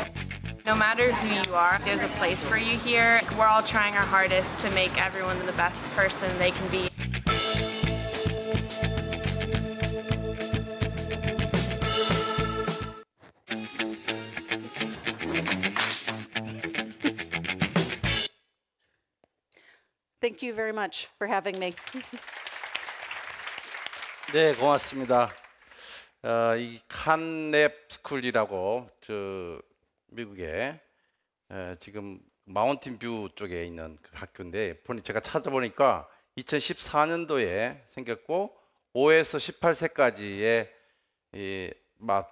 No matter who you are, there's a place for you here. We're all trying our hardest to make everyone the best person they can be. you very much for having me. 네, 고맙습니다. 어, 이 칸랩 스쿨이라고 저 미국에 에, 지금 마운틴 뷰 쪽에 있는 그 학교인데 보니 제가 찾아보니까 2014년도에 생겼고 5에서 18세까지의 이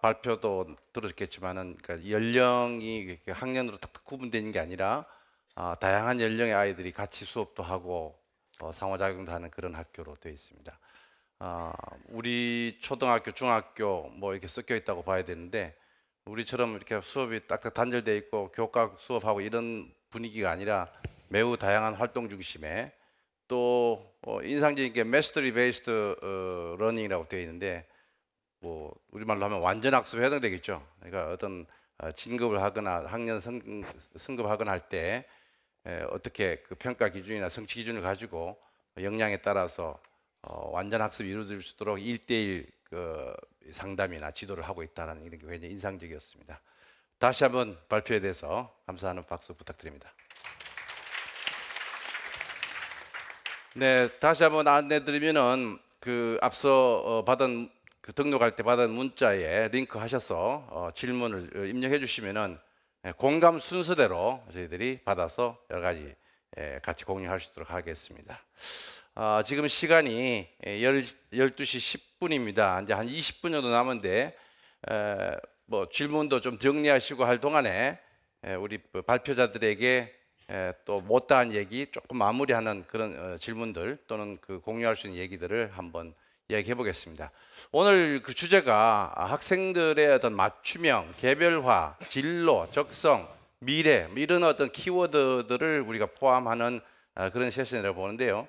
발표도 들으겠지만은 그러니까 연령이 학년으로 딱 구분되는 게 아니라 어, 다양한 연령의 아이들이 같이 수업도 하고 어, 상호작용도 하는 그런 학교로 되어 있습니다. 어, 우리 초등학교, 중학교 뭐 이렇게 섞여 있다고 봐야 되는데 우리처럼 이렇게 수업이 딱 단절돼 있고 교과 수업하고 이런 분위기가 아니라 매우 다양한 활동 중심에 또 어, 인상적인 게 메스터리 베이스드 어, 러닝이라고 되어 있는데 뭐 우리말로 하면 완전 학습에 해당되겠죠. 그러니까 어떤 어, 진급을 하거나 학년 승, 승, 급하거나 할때 예, 어떻게 그 평가 기준이나 성취 기준을 가지고 역량에 따라서 어, 완전 학습이 이루어질 수 있도록 일대일그 상담이나 지도를 하고 있다는 이런 게 굉장히 인상적이었습니다. 다시 한번 발표에 대해서 감사하는 박수 부탁드립니다. 네, 다시 한번 안내드리면은 그 앞서 어, 받은 그 등록할 때 받은 문자에 링크 하셔서 어, 질문을 어, 입력해 주시면은 예, 공감 순서대로 저희들이 받아서 여러 가지 예, 같이 공유할 수 있도록 하겠습니다. 아, 지금 시간이 12시 예, 10분입니다. 이제 한 20분 정도 남은데 뭐 질문도 좀 정리하시고 할 동안에 우리 발표자들에게 또 못다한 얘기 조금 마무리하는 그런 어, 질문들 또는 그 공유할 수 있는 얘기들을 한번 이야기해 보겠습니다. 오늘 그 주제가 학생들의 어떤 맞춤형, 개별화, 진로, 적성, 미래 이런 어떤 키워드들을 우리가 포함하는 아, 그런 세션이라고 보는데요.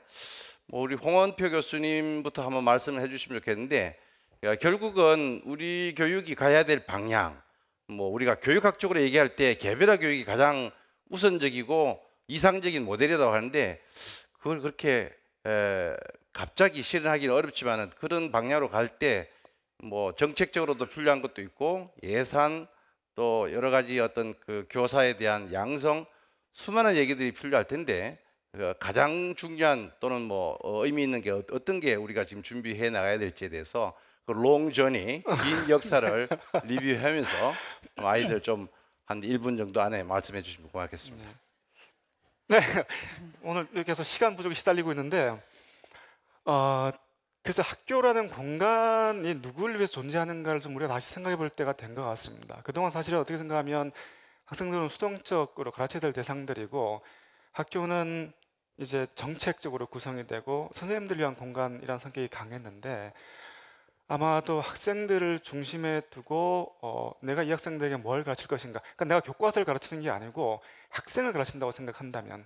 뭐 우리 홍원표 교수님부터 한번 말씀을 해주시면 좋겠는데 아, 결국은 우리 교육이 가야 될 방향, 뭐 우리가 교육학적으로 얘기할 때 개별화 교육이 가장 우선적이고 이상적인 모델이라고 하는데 그걸 그렇게 에, 갑자기 실현하기는 어렵지만 그런 방향으로 갈 때 뭐 정책적으로도 필요한 것도 있고 예산 또 여러 가지 어떤 그 교사에 대한 양성 수많은 얘기들이 필요할 텐데 그 가장 중요한 또는 뭐 어, 의미 있는 게 어, 어떤 게 우리가 지금 준비해 나가야 될지에 대해서 그 롱전이 긴 역사를 리뷰하면서 아이들 좀한 1분 정도 안에 말씀해 주시면 고맙겠습니다. 네. 네, 오늘 이렇게 해서 시간 부족이 시달리고 있는데 어, 그래서 학교라는 공간이 누구를 위해서 존재하는가를 좀 우리가 다시 생각해 볼 때가 된 것 같습니다. 그동안 사실은 어떻게 생각하면 학생들은 수동적으로 가르쳐야 될 대상들이고 학교는 이제 정책적으로 구성이 되고 선생님들 위한 공간이라는 성격이 강했는데 아마도 학생들을 중심에 두고 어, 내가 이 학생들에게 뭘 가르칠 것인가. 그러니까 내가 교과서를 가르치는 게 아니고 학생을 가르친다고 생각한다면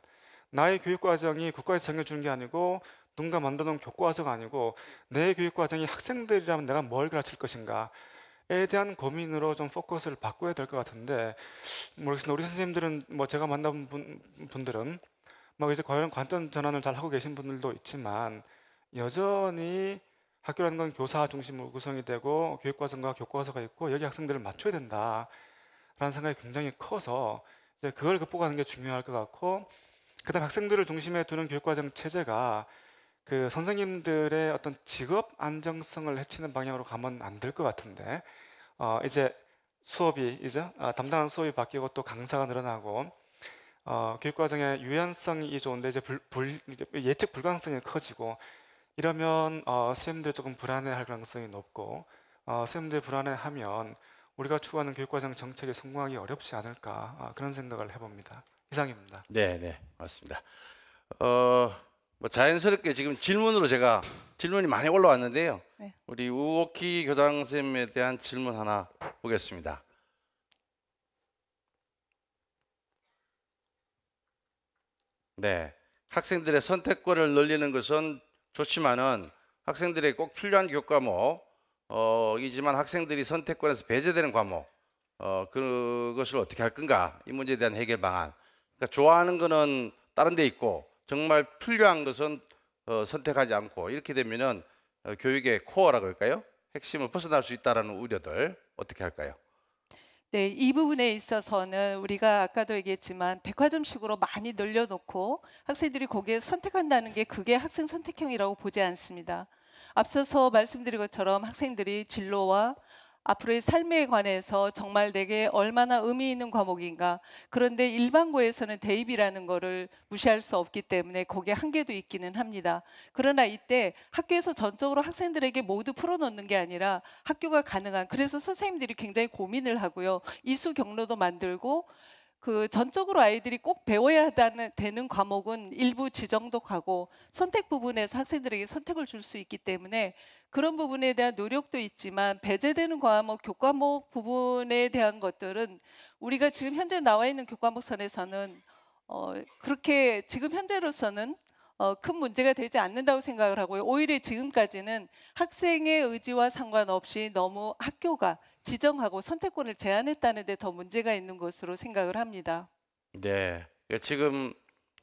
나의 교육 과정이 국가에서 정해주는 게 아니고 누군가 만들어놓은 교과서가 아니고 내 교육 과정이 학생들이라면 내가 뭘 가르칠 것인가. 에 대한 고민으로 좀 포커스를 바꿔야 될 것 같은데 모르겠습니다. 우리 선생님들은 뭐 제가 만나본 분, 분들은 막 이제 과연 관점 전환을 잘 하고 계신 분들도 있지만 여전히 학교라는 건 교사 중심으로 구성이 되고 교육과정과 교과서가 있고 여기 학생들을 맞춰야 된다라는 생각이 굉장히 커서 이제 그걸 극복하는 게 중요할 것 같고 그다음 학생들을 중심에 두는 교육과정 체제가 그 선생님들의 어떤 직업 안정성을 해치는 방향으로 가면 안 될 것 같은데 어, 이제 수업이 이제 아, 담당하는 수업이 바뀌고 또 강사가 늘어나고 어, 교육과정의 유연성이 좋은데 이제 불, 불, 예측 불가능성이 커지고 이러면 어, 선생님들 조금 불안해할 가능성이 높고 어, 선생님들 불안해하면 우리가 추구하는 교육과정 정책에 성공하기 어렵지 않을까 아, 그런 생각을 해봅니다. 이상입니다. 네, 네, 맞습니다. 어, 뭐 자연스럽게 지금 질문으로 제가 질문이 많이 올라왔는데요. 네. 우리 우오키 교장 선생님에 대한 질문 하나 보겠습니다. 네, 학생들의 선택권을 늘리는 것은 좋지만은 학생들이 꼭 필요한 교과목 뭐, 어, 이지만 학생들이 선택권에서 배제되는 과목 어, 그것을 어떻게 할 건가 이 문제에 대한 해결 방안 그러니까 좋아하는 거는 다른 데 있고 정말 필요한 것은 어, 선택하지 않고 이렇게 되면은 어, 교육의 코어라 그럴까요 핵심을 벗어날 수 있다라는 우려들 어떻게 할까요? 네, 이 부분에 있어서는 우리가 아까도 얘기했지만 백화점식으로 많이 늘려놓고 학생들이 거기에 선택한다는 게 그게 학생 선택형이라고 보지 않습니다. 앞서서 말씀드린 것처럼 학생들이 진로와 앞으로의 삶에 관해서 정말 내게 얼마나 의미 있는 과목인가. 그런데 일반고에서는 대입이라는 거를 무시할 수 없기 때문에 거기에 한계도 있기는 합니다. 그러나 이때 학교에서 전적으로 학생들에게 모두 풀어놓는 게 아니라 학교가 가능한 그래서 선생님들이 굉장히 고민을 하고요. 이수 경로도 만들고 그 전적으로 아이들이 꼭 배워야 하는 되는 과목은 일부 지정도 가고 선택 부분에서 학생들에게 선택을 줄 수 있기 때문에 그런 부분에 대한 노력도 있지만 배제되는 과목 교과목 부분에 대한 것들은 우리가 지금 현재 나와 있는 교과목 선에서는 어, 그렇게 지금 현재로서는 어, 큰 문제가 되지 않는다고 생각을 하고요. 오히려 지금까지는 학생의 의지와 상관없이 너무 학교가 지정하고 선택권을 제한했다는 데 더 문제가 있는 것으로 생각을 합니다. 네. 그러니까 지금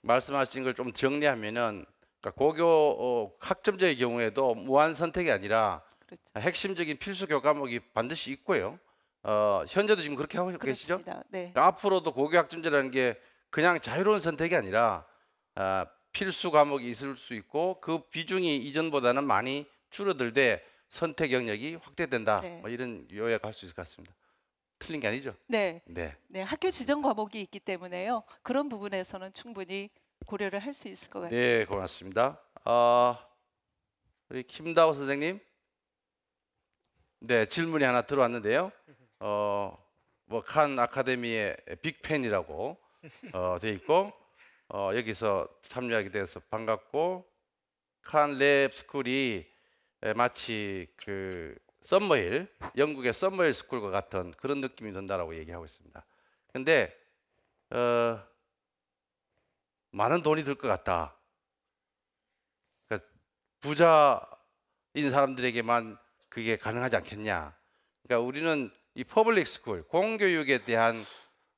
말씀하신 걸 좀 정리하면은 그러니까 고교 어, 학점제의 경우에도 무한 선택이 아니라 그렇죠. 핵심적인 필수 교과목이 반드시 있고요. 어, 현재도 지금 그렇게 하고 그렇습니다. 계시죠? 네. 앞으로도 고교 학점제라는 게 그냥 자유로운 선택이 아니라 어, 필수 과목이 있을 수 있고 그 비중이 이전보다는 많이 줄어들되 선택 영역이 확대된다. 네. 뭐 이런 요약할 수 있을 것 같습니다. 틀린 게 아니죠? 네. 네. 네, 학교 지정 과목이 있기 때문에요. 그런 부분에서는 충분히 고려를 할 수 있을 것 같아요. 네, 고맙습니다. 어, 우리 김다호 선생님. 네, 질문이 하나 들어왔는데요. 어, 뭐 칸 아카데미의 빅팬이라고 어, 돼 있고 어, 여기서 참여하게 돼서 반갑고 칸랩 스쿨이 마치 그 썸머힐 영국의 썸머힐 스쿨과 같은 그런 느낌이 든다라고 얘기하고 있습니다. 근데 어, 많은 돈이 들 것 같다. 그러니까 부자인 사람들에게만 그게 가능하지 않겠냐. 그러니까 우리는 이 퍼블릭 스쿨 공교육에 대한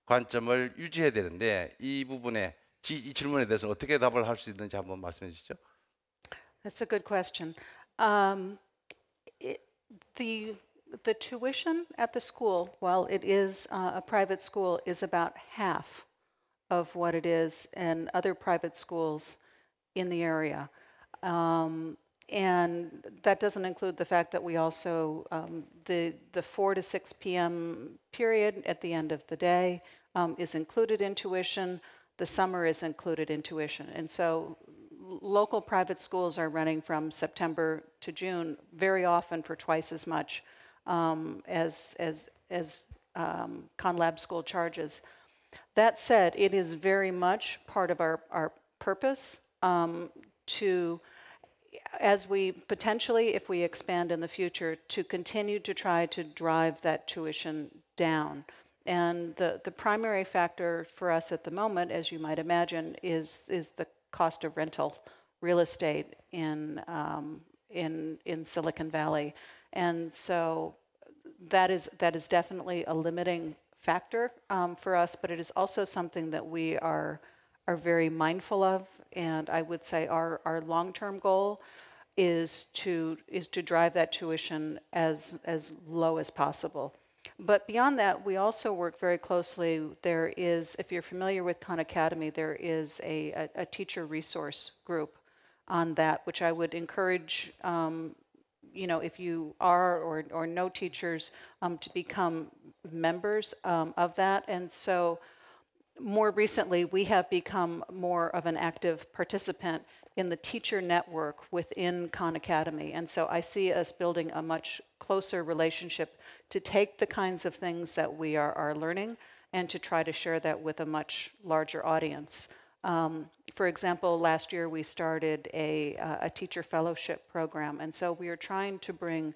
관점을 유지해야 되는데 이 부분에 이 질문에 대해서 어떻게 답을 있는지 한번 말씀해 주시죠. That's a good question. Um, it, the the tuition at the school, while it is uh, a private school, is about half of what it is in other private schools in the area. Um, and that doesn't include the fact that we also, um, the, the 4 to 6 p.m. period at the end of the day um, is included in tuition the summer is included in tuition. And so local private schools are running from September to June, very often for twice as much um, as, as, as um, Conlab school charges. That said, it is very much part of our, our purpose um, to, as we potentially, if we expand in the future, to continue to try to drive that tuition down and the, the primary factor for us at the moment, as you might imagine, is, is the cost of rental real estate in, um, in, in Silicon Valley. And so that is, that is definitely a limiting factor um, for us, but it is also something that we are, are very mindful of. And I would say our, our long-term goal is to, is to drive that tuition as, as low as possible. But beyond that, we also work very closely. There is, if you're familiar with Khan Academy, there is a, a, a teacher resource group on that, which I would encourage, um, you know, if you are or, or know teachers, um, to become members um, of that. And so more recently, we have become more of an active participant in the teacher network within Khan Academy. And so I see us building a much closer relationship to take the kinds of things that we are, are learning and to try to share that with a much larger audience. Um, for example, last year we started a, uh, a teacher fellowship program, and so we are trying to bring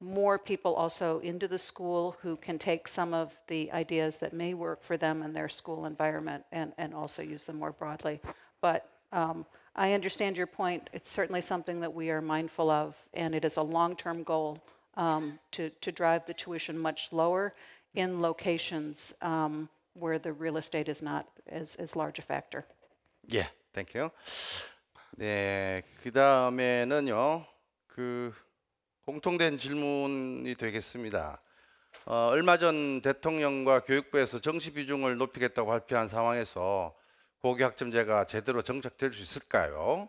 more people also into the school who can take some of the ideas that may work for them in their school environment and, and also use them more broadly. But um, I understand your point. It's certainly something that we are mindful of, and it is a long-term goal um, to, to drive the tuition much lower in locations um, where the real estate is not as, as large a factor. Yeah, thank you. 네, 그 다음에는요, 그 공통된 질문이 되겠습니다. 어, 얼마 전 대통령과 교육부에서 정시 비중을 높이겠다고 발표한 상황에서 고교학점제가 제대로 정착될 수 있을까요?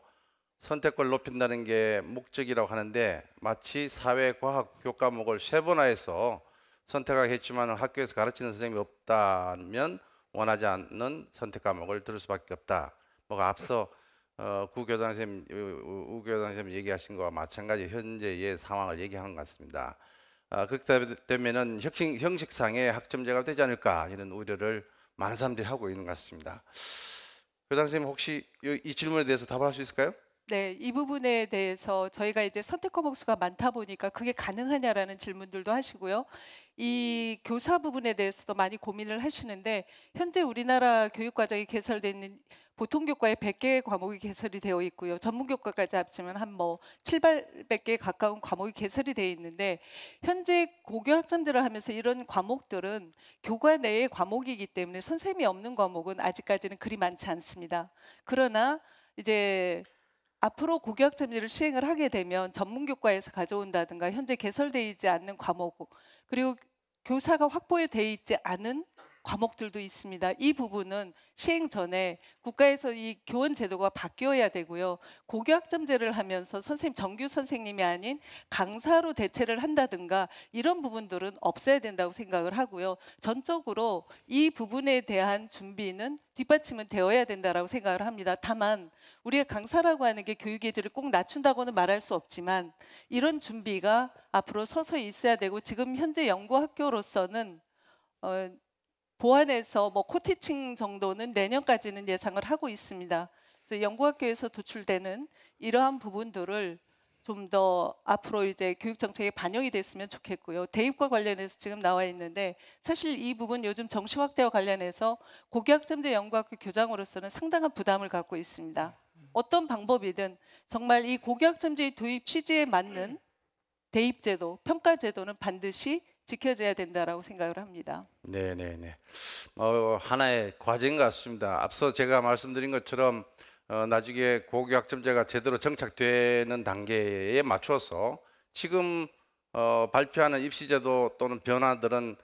선택권 높인다는 게 목적이라고 하는데 마치 사회과학 교과목을 세 번화해서 선택하겠지만 학교에서 가르치는 선생님이 없다면 원하지 않는 선택 과목을 들을 수밖에 없다. 뭐 앞서 어, 구교장 선생님, 우, 교장 선생님 얘기하신 거와 마찬가지 현재의 상황을 얘기하는 것 같습니다. 아, 그렇게 되면은 형 형식상의 학점제가 되지 않을까 이런 우려를 많은 사람들이 하고 있는 것 같습니다. 교장선생님 혹시 이 질문에 대해서 답을 할 수 있을까요? 네, 이 부분에 대해서 저희가 이제 선택 과목 수가 많다 보니까 그게 가능하냐라는 질문들도 하시고요. 이 교사 부분에 대해서도 많이 고민을 하시는데 현재 우리나라 교육 과정이 개설되는 보통 교과에 100개의 과목이 개설이 되어 있고요. 전문 교과까지 합치면 한 뭐 700개 가까운 과목이 개설이 되어 있는데 현재 고교 학점들을 하면서 이런 과목들은 교과 내의 과목이기 때문에 선생님이 없는 과목은 아직까지는 그리 많지 않습니다. 그러나 이제 앞으로 고교학 참여를 시행을 하게 되면 전문 교과에서 가져온다든가 현재 개설되어 있지 않는 과목 그리고 교사가 확보되어 있지 않은 과목들도 있습니다. 이 부분은 시행 전에 국가에서 이 교원 제도가 바뀌어야 되고요. 고교학점제를 하면서 선생님 정규 선생님이 아닌 강사로 대체를 한다든가 이런 부분들은 없어야 된다고 생각을 하고요. 전적으로 이 부분에 대한 준비는 뒷받침은 되어야 된다라고 생각을 합니다. 다만 우리가 강사라고 하는 게 교육의 질을 꼭 낮춘다고는 말할 수 없지만 이런 준비가 앞으로 서서히 있어야 되고 지금 현재 연구학교로서는 어, 보완해서 뭐 코티칭 정도는 내년까지는 예상을 하고 있습니다. 그래서 연구학교에서 도출되는 이러한 부분들을 좀 더 앞으로 이제 교육 정책에 반영이 됐으면 좋겠고요. 대입과 관련해서 지금 나와 있는데 사실 이 부분 요즘 정시 확대와 관련해서 고교학점제 연구학교 교장으로서는 상당한 부담을 갖고 있습니다. 어떤 방법이든 정말 이 고교학점제의 도입 취지에 맞는 대입제도, 평가제도는 반드시 지켜져야 된다라고 생각을 합니다. 네, 네, 네. 어, 하나의 과제인 것 같습니다. 앞서 제가 말씀드린 것처럼 어, 나중에 고교학점제가 제대로 정착되는 단계에 맞춰서 지금 어, 발표하는 입시제도 또는 변화들은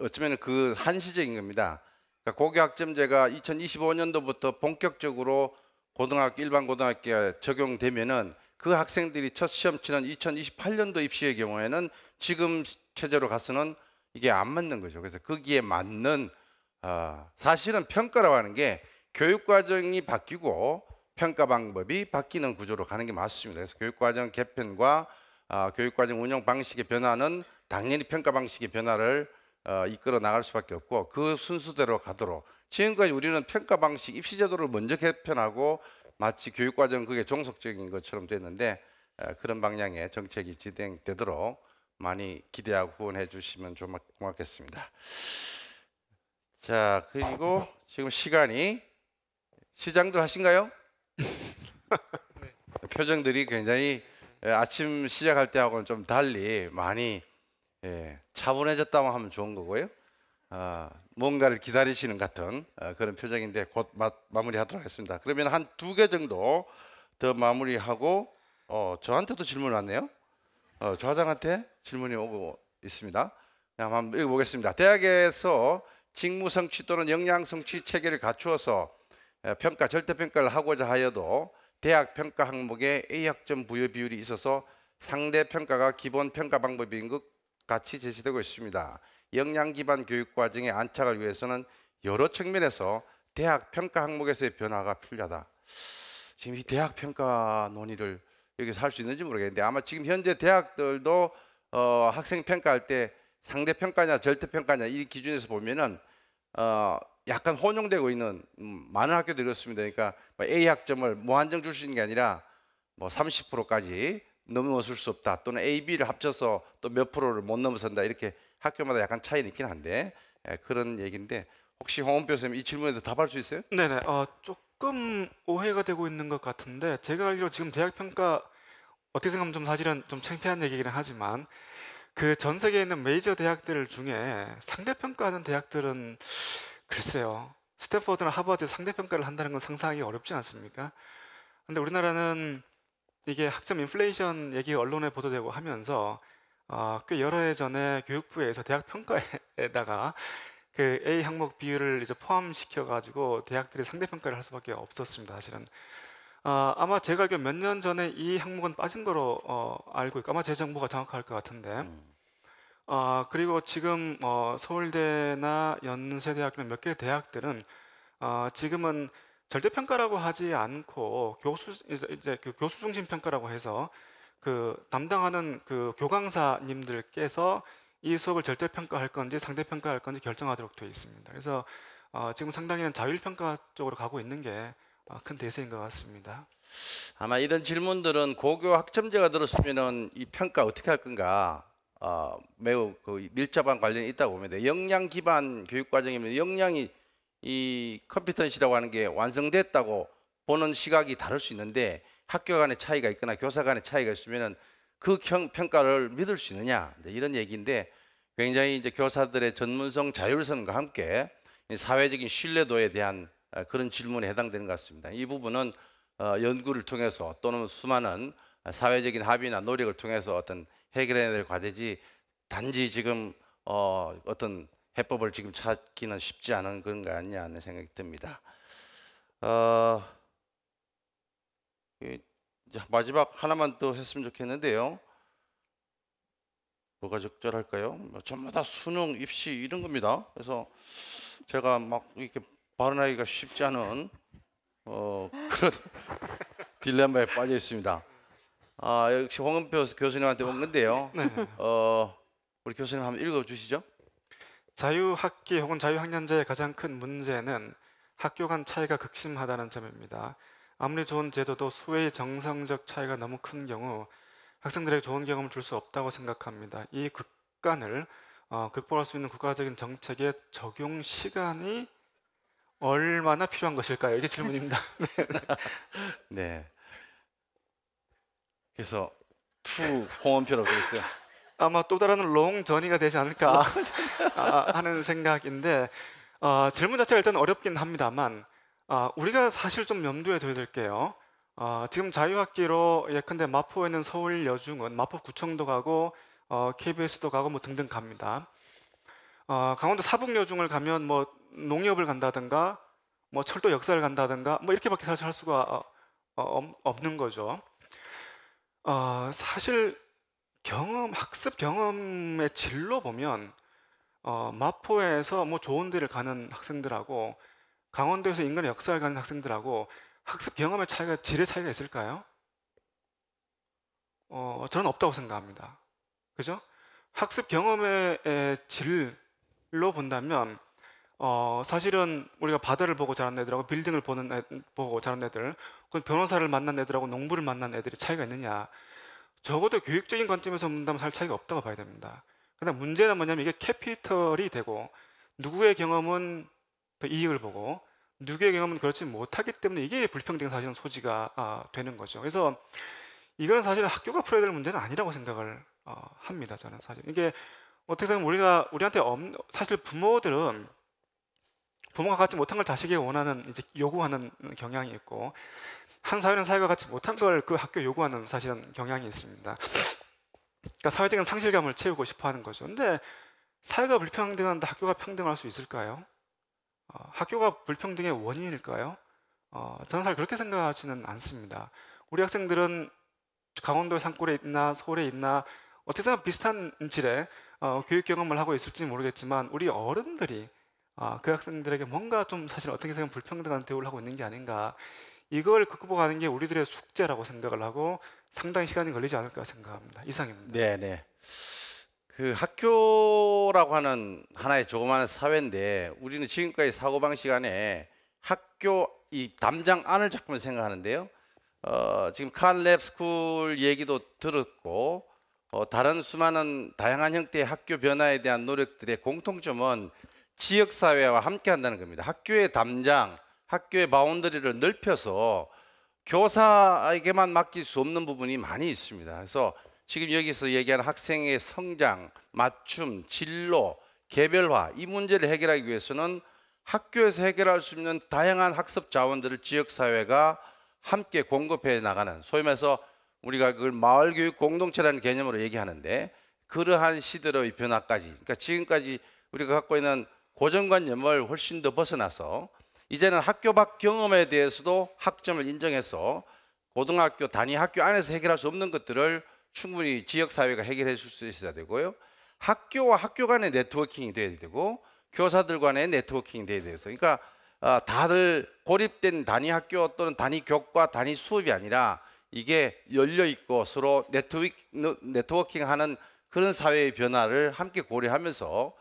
어쩌면 그 한시적인 겁니다. 그러니까 고교학점제가 2025년도부터 본격적으로 고등학교 일반 고등학교에 적용되면은 그 학생들이 첫 시험 치는 2028년도 입시의 경우에는 지금 체제로 가서는 이게 안 맞는 거죠. 그래서 거기에 맞는 어, 사실은 평가라고 하는 게 교육 과정이 바뀌고 평가 방법이 바뀌는 구조로 가는 게 맞습니다. 그래서 교육 과정 개편과 어, 교육 과정 운영 방식의 변화는 당연히 평가 방식의 변화를 어, 이끌어 나갈 수밖에 없고 그 순수대로 가도록 지금까지 우리는 평가 방식 입시 제도를 먼저 개편하고 마치 교육 과정 그게 종속적인 것처럼 됐는데 어, 그런 방향의 정책이 진행되도록 많이 기대하고 후원해 주시면 좀 고맙겠습니다. 자, 그리고 지금 시간이 시장들 하신가요? 표정들이 굉장히 예, 아침 시작할 때하고는 좀 달리 많이 예, 차분해졌다고 하면 좋은 거고요. 아, 뭔가를 기다리시는 같은 아, 그런 표정인데 곧 마, 무리하도록 하겠습니다. 그러면 한 두 개 정도 더 마무리하고 어, 저한테도 질문 왔네요. 어, 좌장한테 질문이 오고 있습니다. 네, 한번 읽어보겠습니다. 대학에서 직무 성취 또는 역량 성취 체계를 갖추어서 예, 평가 절대 평가를 하고자 하여도 대학 평가 항목에 A 학점 부여 비율이 있어서 상대 평가가 기본 평가 방법인 것 같이 제시되고 있습니다. 역량 기반 교육 과정의 안착을 위해서는 여러 측면에서 대학 평가 항목에서의 변화가 필요하다. 지금 이 대학 평가 논의를 여기서 할 수 있는지 모르겠는데 아마 지금 현재 대학들도 어, 학생 평가할 때 상대 평가냐 절대 평가냐 이 기준에서 보면은 어, 약간 혼용되고 있는 음, 많은 학교들이 그습니다 그러니까 뭐 A 학점을 무한정 줄 수 있는 게 아니라 뭐 30%까지 넘어설 수 없다 또는 A, B를 합쳐서 또 몇 프로를 못 넘어선다 이렇게 학교마다 약간 차이는 있긴 한데 예, 그런 얘기인데 혹시 홍원표 선생님 이 질문에도 답할 수 있어요? 네네 어, 쪽 조금 오해가 되고 있는 것 같은데 제가 알기로 지금 대학 평가 어떻게 생각하면 좀 사실은 좀 창피한 얘기긴 하지만 그 전 세계에 있는 메이저 대학들 중에 상대평가하는 대학들은 글쎄요 스탠퍼드나 하버드 상대평가를 한다는 건 상상하기 어렵지 않습니까? 근데 우리나라는 이게 학점 인플레이션 얘기 언론에 보도되고 하면서 어, 꽤 여러 해 전에 교육부에서 대학 평가에다가 그 A 항목 비율을 이제 포함시켜 가지고 대학들이 상대평가를 할 수밖에 없었습니다. 사실은 어, 아마 제가 알기로 몇년 전에 이 항목은 빠진 거로 어, 알고 있고 아마 제 정보가 정확할 것 같은데 음. 어, 그리고 지금 어, 서울대나 연세대학교 몇개 대학들은 어, 지금은 절대평가라고 하지 않고 교수 이제 그 교수 중심 평가라고 해서 그 담당하는 그 교강사님들께서 이 수업을 절대 평가할 건지 상대 평가할 건지 결정하도록 되어 있습니다. 그래서 어, 지금 상당히는 자율 평가 쪽으로 가고 있는 게큰 어, 대세인 것 같습니다. 아마 이런 질문들은 고교 학점제가 들었으면은 이 평가 어떻게 할 건가 어, 매우 그 밀접한 관련이 있다고 봅니다. 역량 기반 교육 과정이면 역량이 이 컴퓨턴시라고 하는 게 완성됐다고 보는 시각이 다를 수 있는데 학교 간의 차이가 있거나 교사 간의 차이가 있으면은 그 평가를 믿을 수 있느냐 이런 얘기인데 굉장히 이제 교사들의 전문성 자율성과 함께 사회적인 신뢰도에 대한 어, 그런 질문에 해당되는 것 같습니다. 이 부분은 어, 연구를 통해서 또는 수많은 사회적인 합의나 노력을 통해서 어떤 해결해야 될 과제지 단지 지금 어, 어떤 해법을 지금 찾기는 쉽지 않은 그런 거 아니냐 하는 생각이 듭니다. 어, 이 마지막 하나만 더 했으면 좋겠는데요. 뭐가 적절할까요? 뭐 전부 다 수능, 입시 이런 겁니다. 그래서 제가 막 이렇게 발언하기가 쉽지 않은 어, 그런 딜레마에 빠져 있습니다. 아 역시 홍은표 교수님한테 온 건데요. 네. 어, 우리 교수님 한번 읽어 주시죠. 자유학기 혹은 자유학년제의 가장 큰 문제는 학교 간 차이가 극심하다는 점입니다. 아무리 좋은 제도도 수의 정상적 차이가 너무 큰 경우 학생들에게 좋은 경험을 줄 수 없다고 생각합니다. 이 극간을 어, 극복할 수 있는 국가적인 정책의 적용 시간이 얼마나 필요한 것일까요? 이게 질문입니다. 네. 네. 그래서 투홍원표로고 했어요. 아마 또 다른 롱 전이가 되지 않을까 아, 하는 생각인데 어, 질문 자체가 일단 어렵긴 합니다만 아, 우리가 사실 좀 염두에 둬야 될게요. 어, 지금 자유학기로 예컨대 마포에는 서울 여중은 마포구청도 가고 어, KBS도 가고 뭐 등등 갑니다. 어, 강원도 사북여중을 가면 뭐 농협을 간다든가 뭐 철도 역사를 간다든가 뭐 이렇게밖에 사실 할 수가 어, 어, 없는 거죠. 어, 사실 경험 학습 경험의 질로 보면 마포에서 뭐 좋은 데를 가는 학생들하고 강원도에서 인간의 역사를 가는 학생들하고 학습 경험의 차이가 질의 차이가 있을까요? 어, 저는 없다고 생각합니다. 그죠? 학습 경험의 질로 본다면 어, 사실은 우리가 바다를 보고 자란 애들하고 빌딩을 보는 애, 보고 자란 애들, 그 변호사를 만난 애들하고 농부를 만난 애들이 차이가 있느냐? 적어도 교육적인 관점에서 본다면 살 차이가 없다고 봐야 됩니다. 그런데 문제는 뭐냐면 이게 캐피털이 되고 누구의 경험은 그 이익을 보고 누구의 경험은 그렇지 못하기 때문에 이게 불평등 사실은 소지가 아, 되는 거죠. 그래서 이거는 사실 학교가 풀어야 될 문제는 아니라고 생각을 어, 합니다. 저는 사실 이게 어떻게 보면 우리가 우리한테 없, 사실 부모들은 부모가 갖지 못한 걸 자식이 원하는 이제 요구하는 경향이 있고 한 사회는 사회가 갖지 못한 걸 그 학교 요구하는 사실은 경향이 있습니다. 그러니까 사회적인 상실감을 채우고 싶어 하는 거죠. 근데 사회가 불평등한데 학교가 평등할 수 있을까요? 어, 학교가 불평등의 원인일까요? 어, 저는 사실 그렇게 생각하지는 않습니다. 우리 학생들은 강원도의 산골에 있나 서울에 있나 어떻게 생각 비슷한 질의 어, 교육 경험을 하고 있을지 모르겠지만 우리 어른들이 어, 그 학생들에게 뭔가 좀 사실 어떻게 생각하면 불평등한 대우를 하고 있는 게 아닌가 이걸 극복하는 게 우리들의 숙제라고 생각을 하고 상당히 시간이 걸리지 않을까 생각합니다. 이상입니다. 네, 네. 그 학교라고 하는 하나의 조그마한 사회인데 우리는 지금까지 사고방식 안에 학교 이 담장 안을 자꾸만 생각하는데요. 어, 지금 칼랩스쿨 얘기도 들었고 어, 다른 수많은 다양한 형태의 학교 변화에 대한 노력들의 공통점은 지역사회와 함께 한다는 겁니다. 학교의 담장, 학교의 바운더리를 넓혀서 교사에게만 맡길 수 없는 부분이 많이 있습니다. 그래서 지금 여기서 얘기하는 학생의 성장, 맞춤, 진로, 개별화 이 문제를 해결하기 위해서는 학교에서 해결할 수 있는 다양한 학습 자원들을 지역사회가 함께 공급해 나가는 소위 말해서 우리가 그걸 마을교육 공동체라는 개념으로 얘기하는데 그러한 시대의 로 변화까지 그러니까 지금까지 우리가 갖고 있는 고정관념을 훨씬 더 벗어나서 이제는 학교 밖 경험에 대해서도 학점을 인정해서 고등학교 단위 학교 안에서 해결할 수 없는 것들을 충분히 지역 사회가 해결해 줄 수 있어야 되고요. 학교와 학교 간의 네트워킹이 돼야 되고 교사들 간의 네트워킹이 돼야 돼서 그러니까 아, 다들 고립된 단위 학교 또는 단위 교과 단위 수업이 아니라 이게 열려 있고 서로 네트워킹하는 그런 사회의 변화를 함께 고려하면서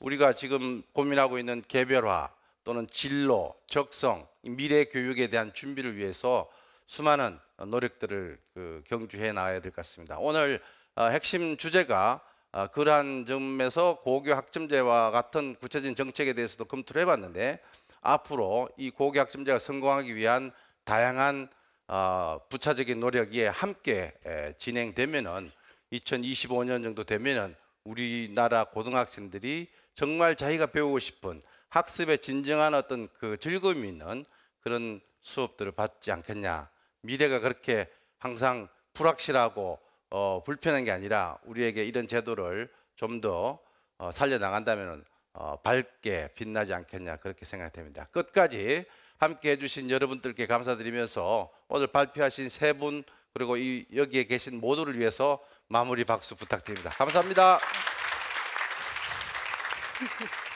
우리가 지금 고민하고 있는 개별화 또는 진로, 적성, 미래 교육에 대한 준비를 위해서 수많은 어, 노력들을 그 경주해 나가야 될 것 같습니다. 오늘 어, 핵심 주제가 어, 그러한 점에서 고교학점제와 같은 구체적인 정책에 대해서도 검토를 해봤는데 앞으로 이 고교학점제가 성공하기 위한 다양한 부차적인 노력이 함께 진행되면은 2025년 정도 되면은 우리나라 고등학생들이 정말 자기가 배우고 싶은 학습에 진정한 어떤 그 즐거움이 있는 그런 수업들을 받지 않겠냐 미래가 그렇게 항상 불확실하고 어, 불편한 게 아니라 우리에게 이런 제도를 좀더 어, 살려나간다면 어, 밝게 빛나지 않겠냐 그렇게 생각됩니다. 끝까지 함께 해주신 여러분들께 감사드리면서 오늘 발표하신 세 분 그리고 이, 여기에 계신 모두를 위해서 마무리 박수 부탁드립니다. 감사합니다.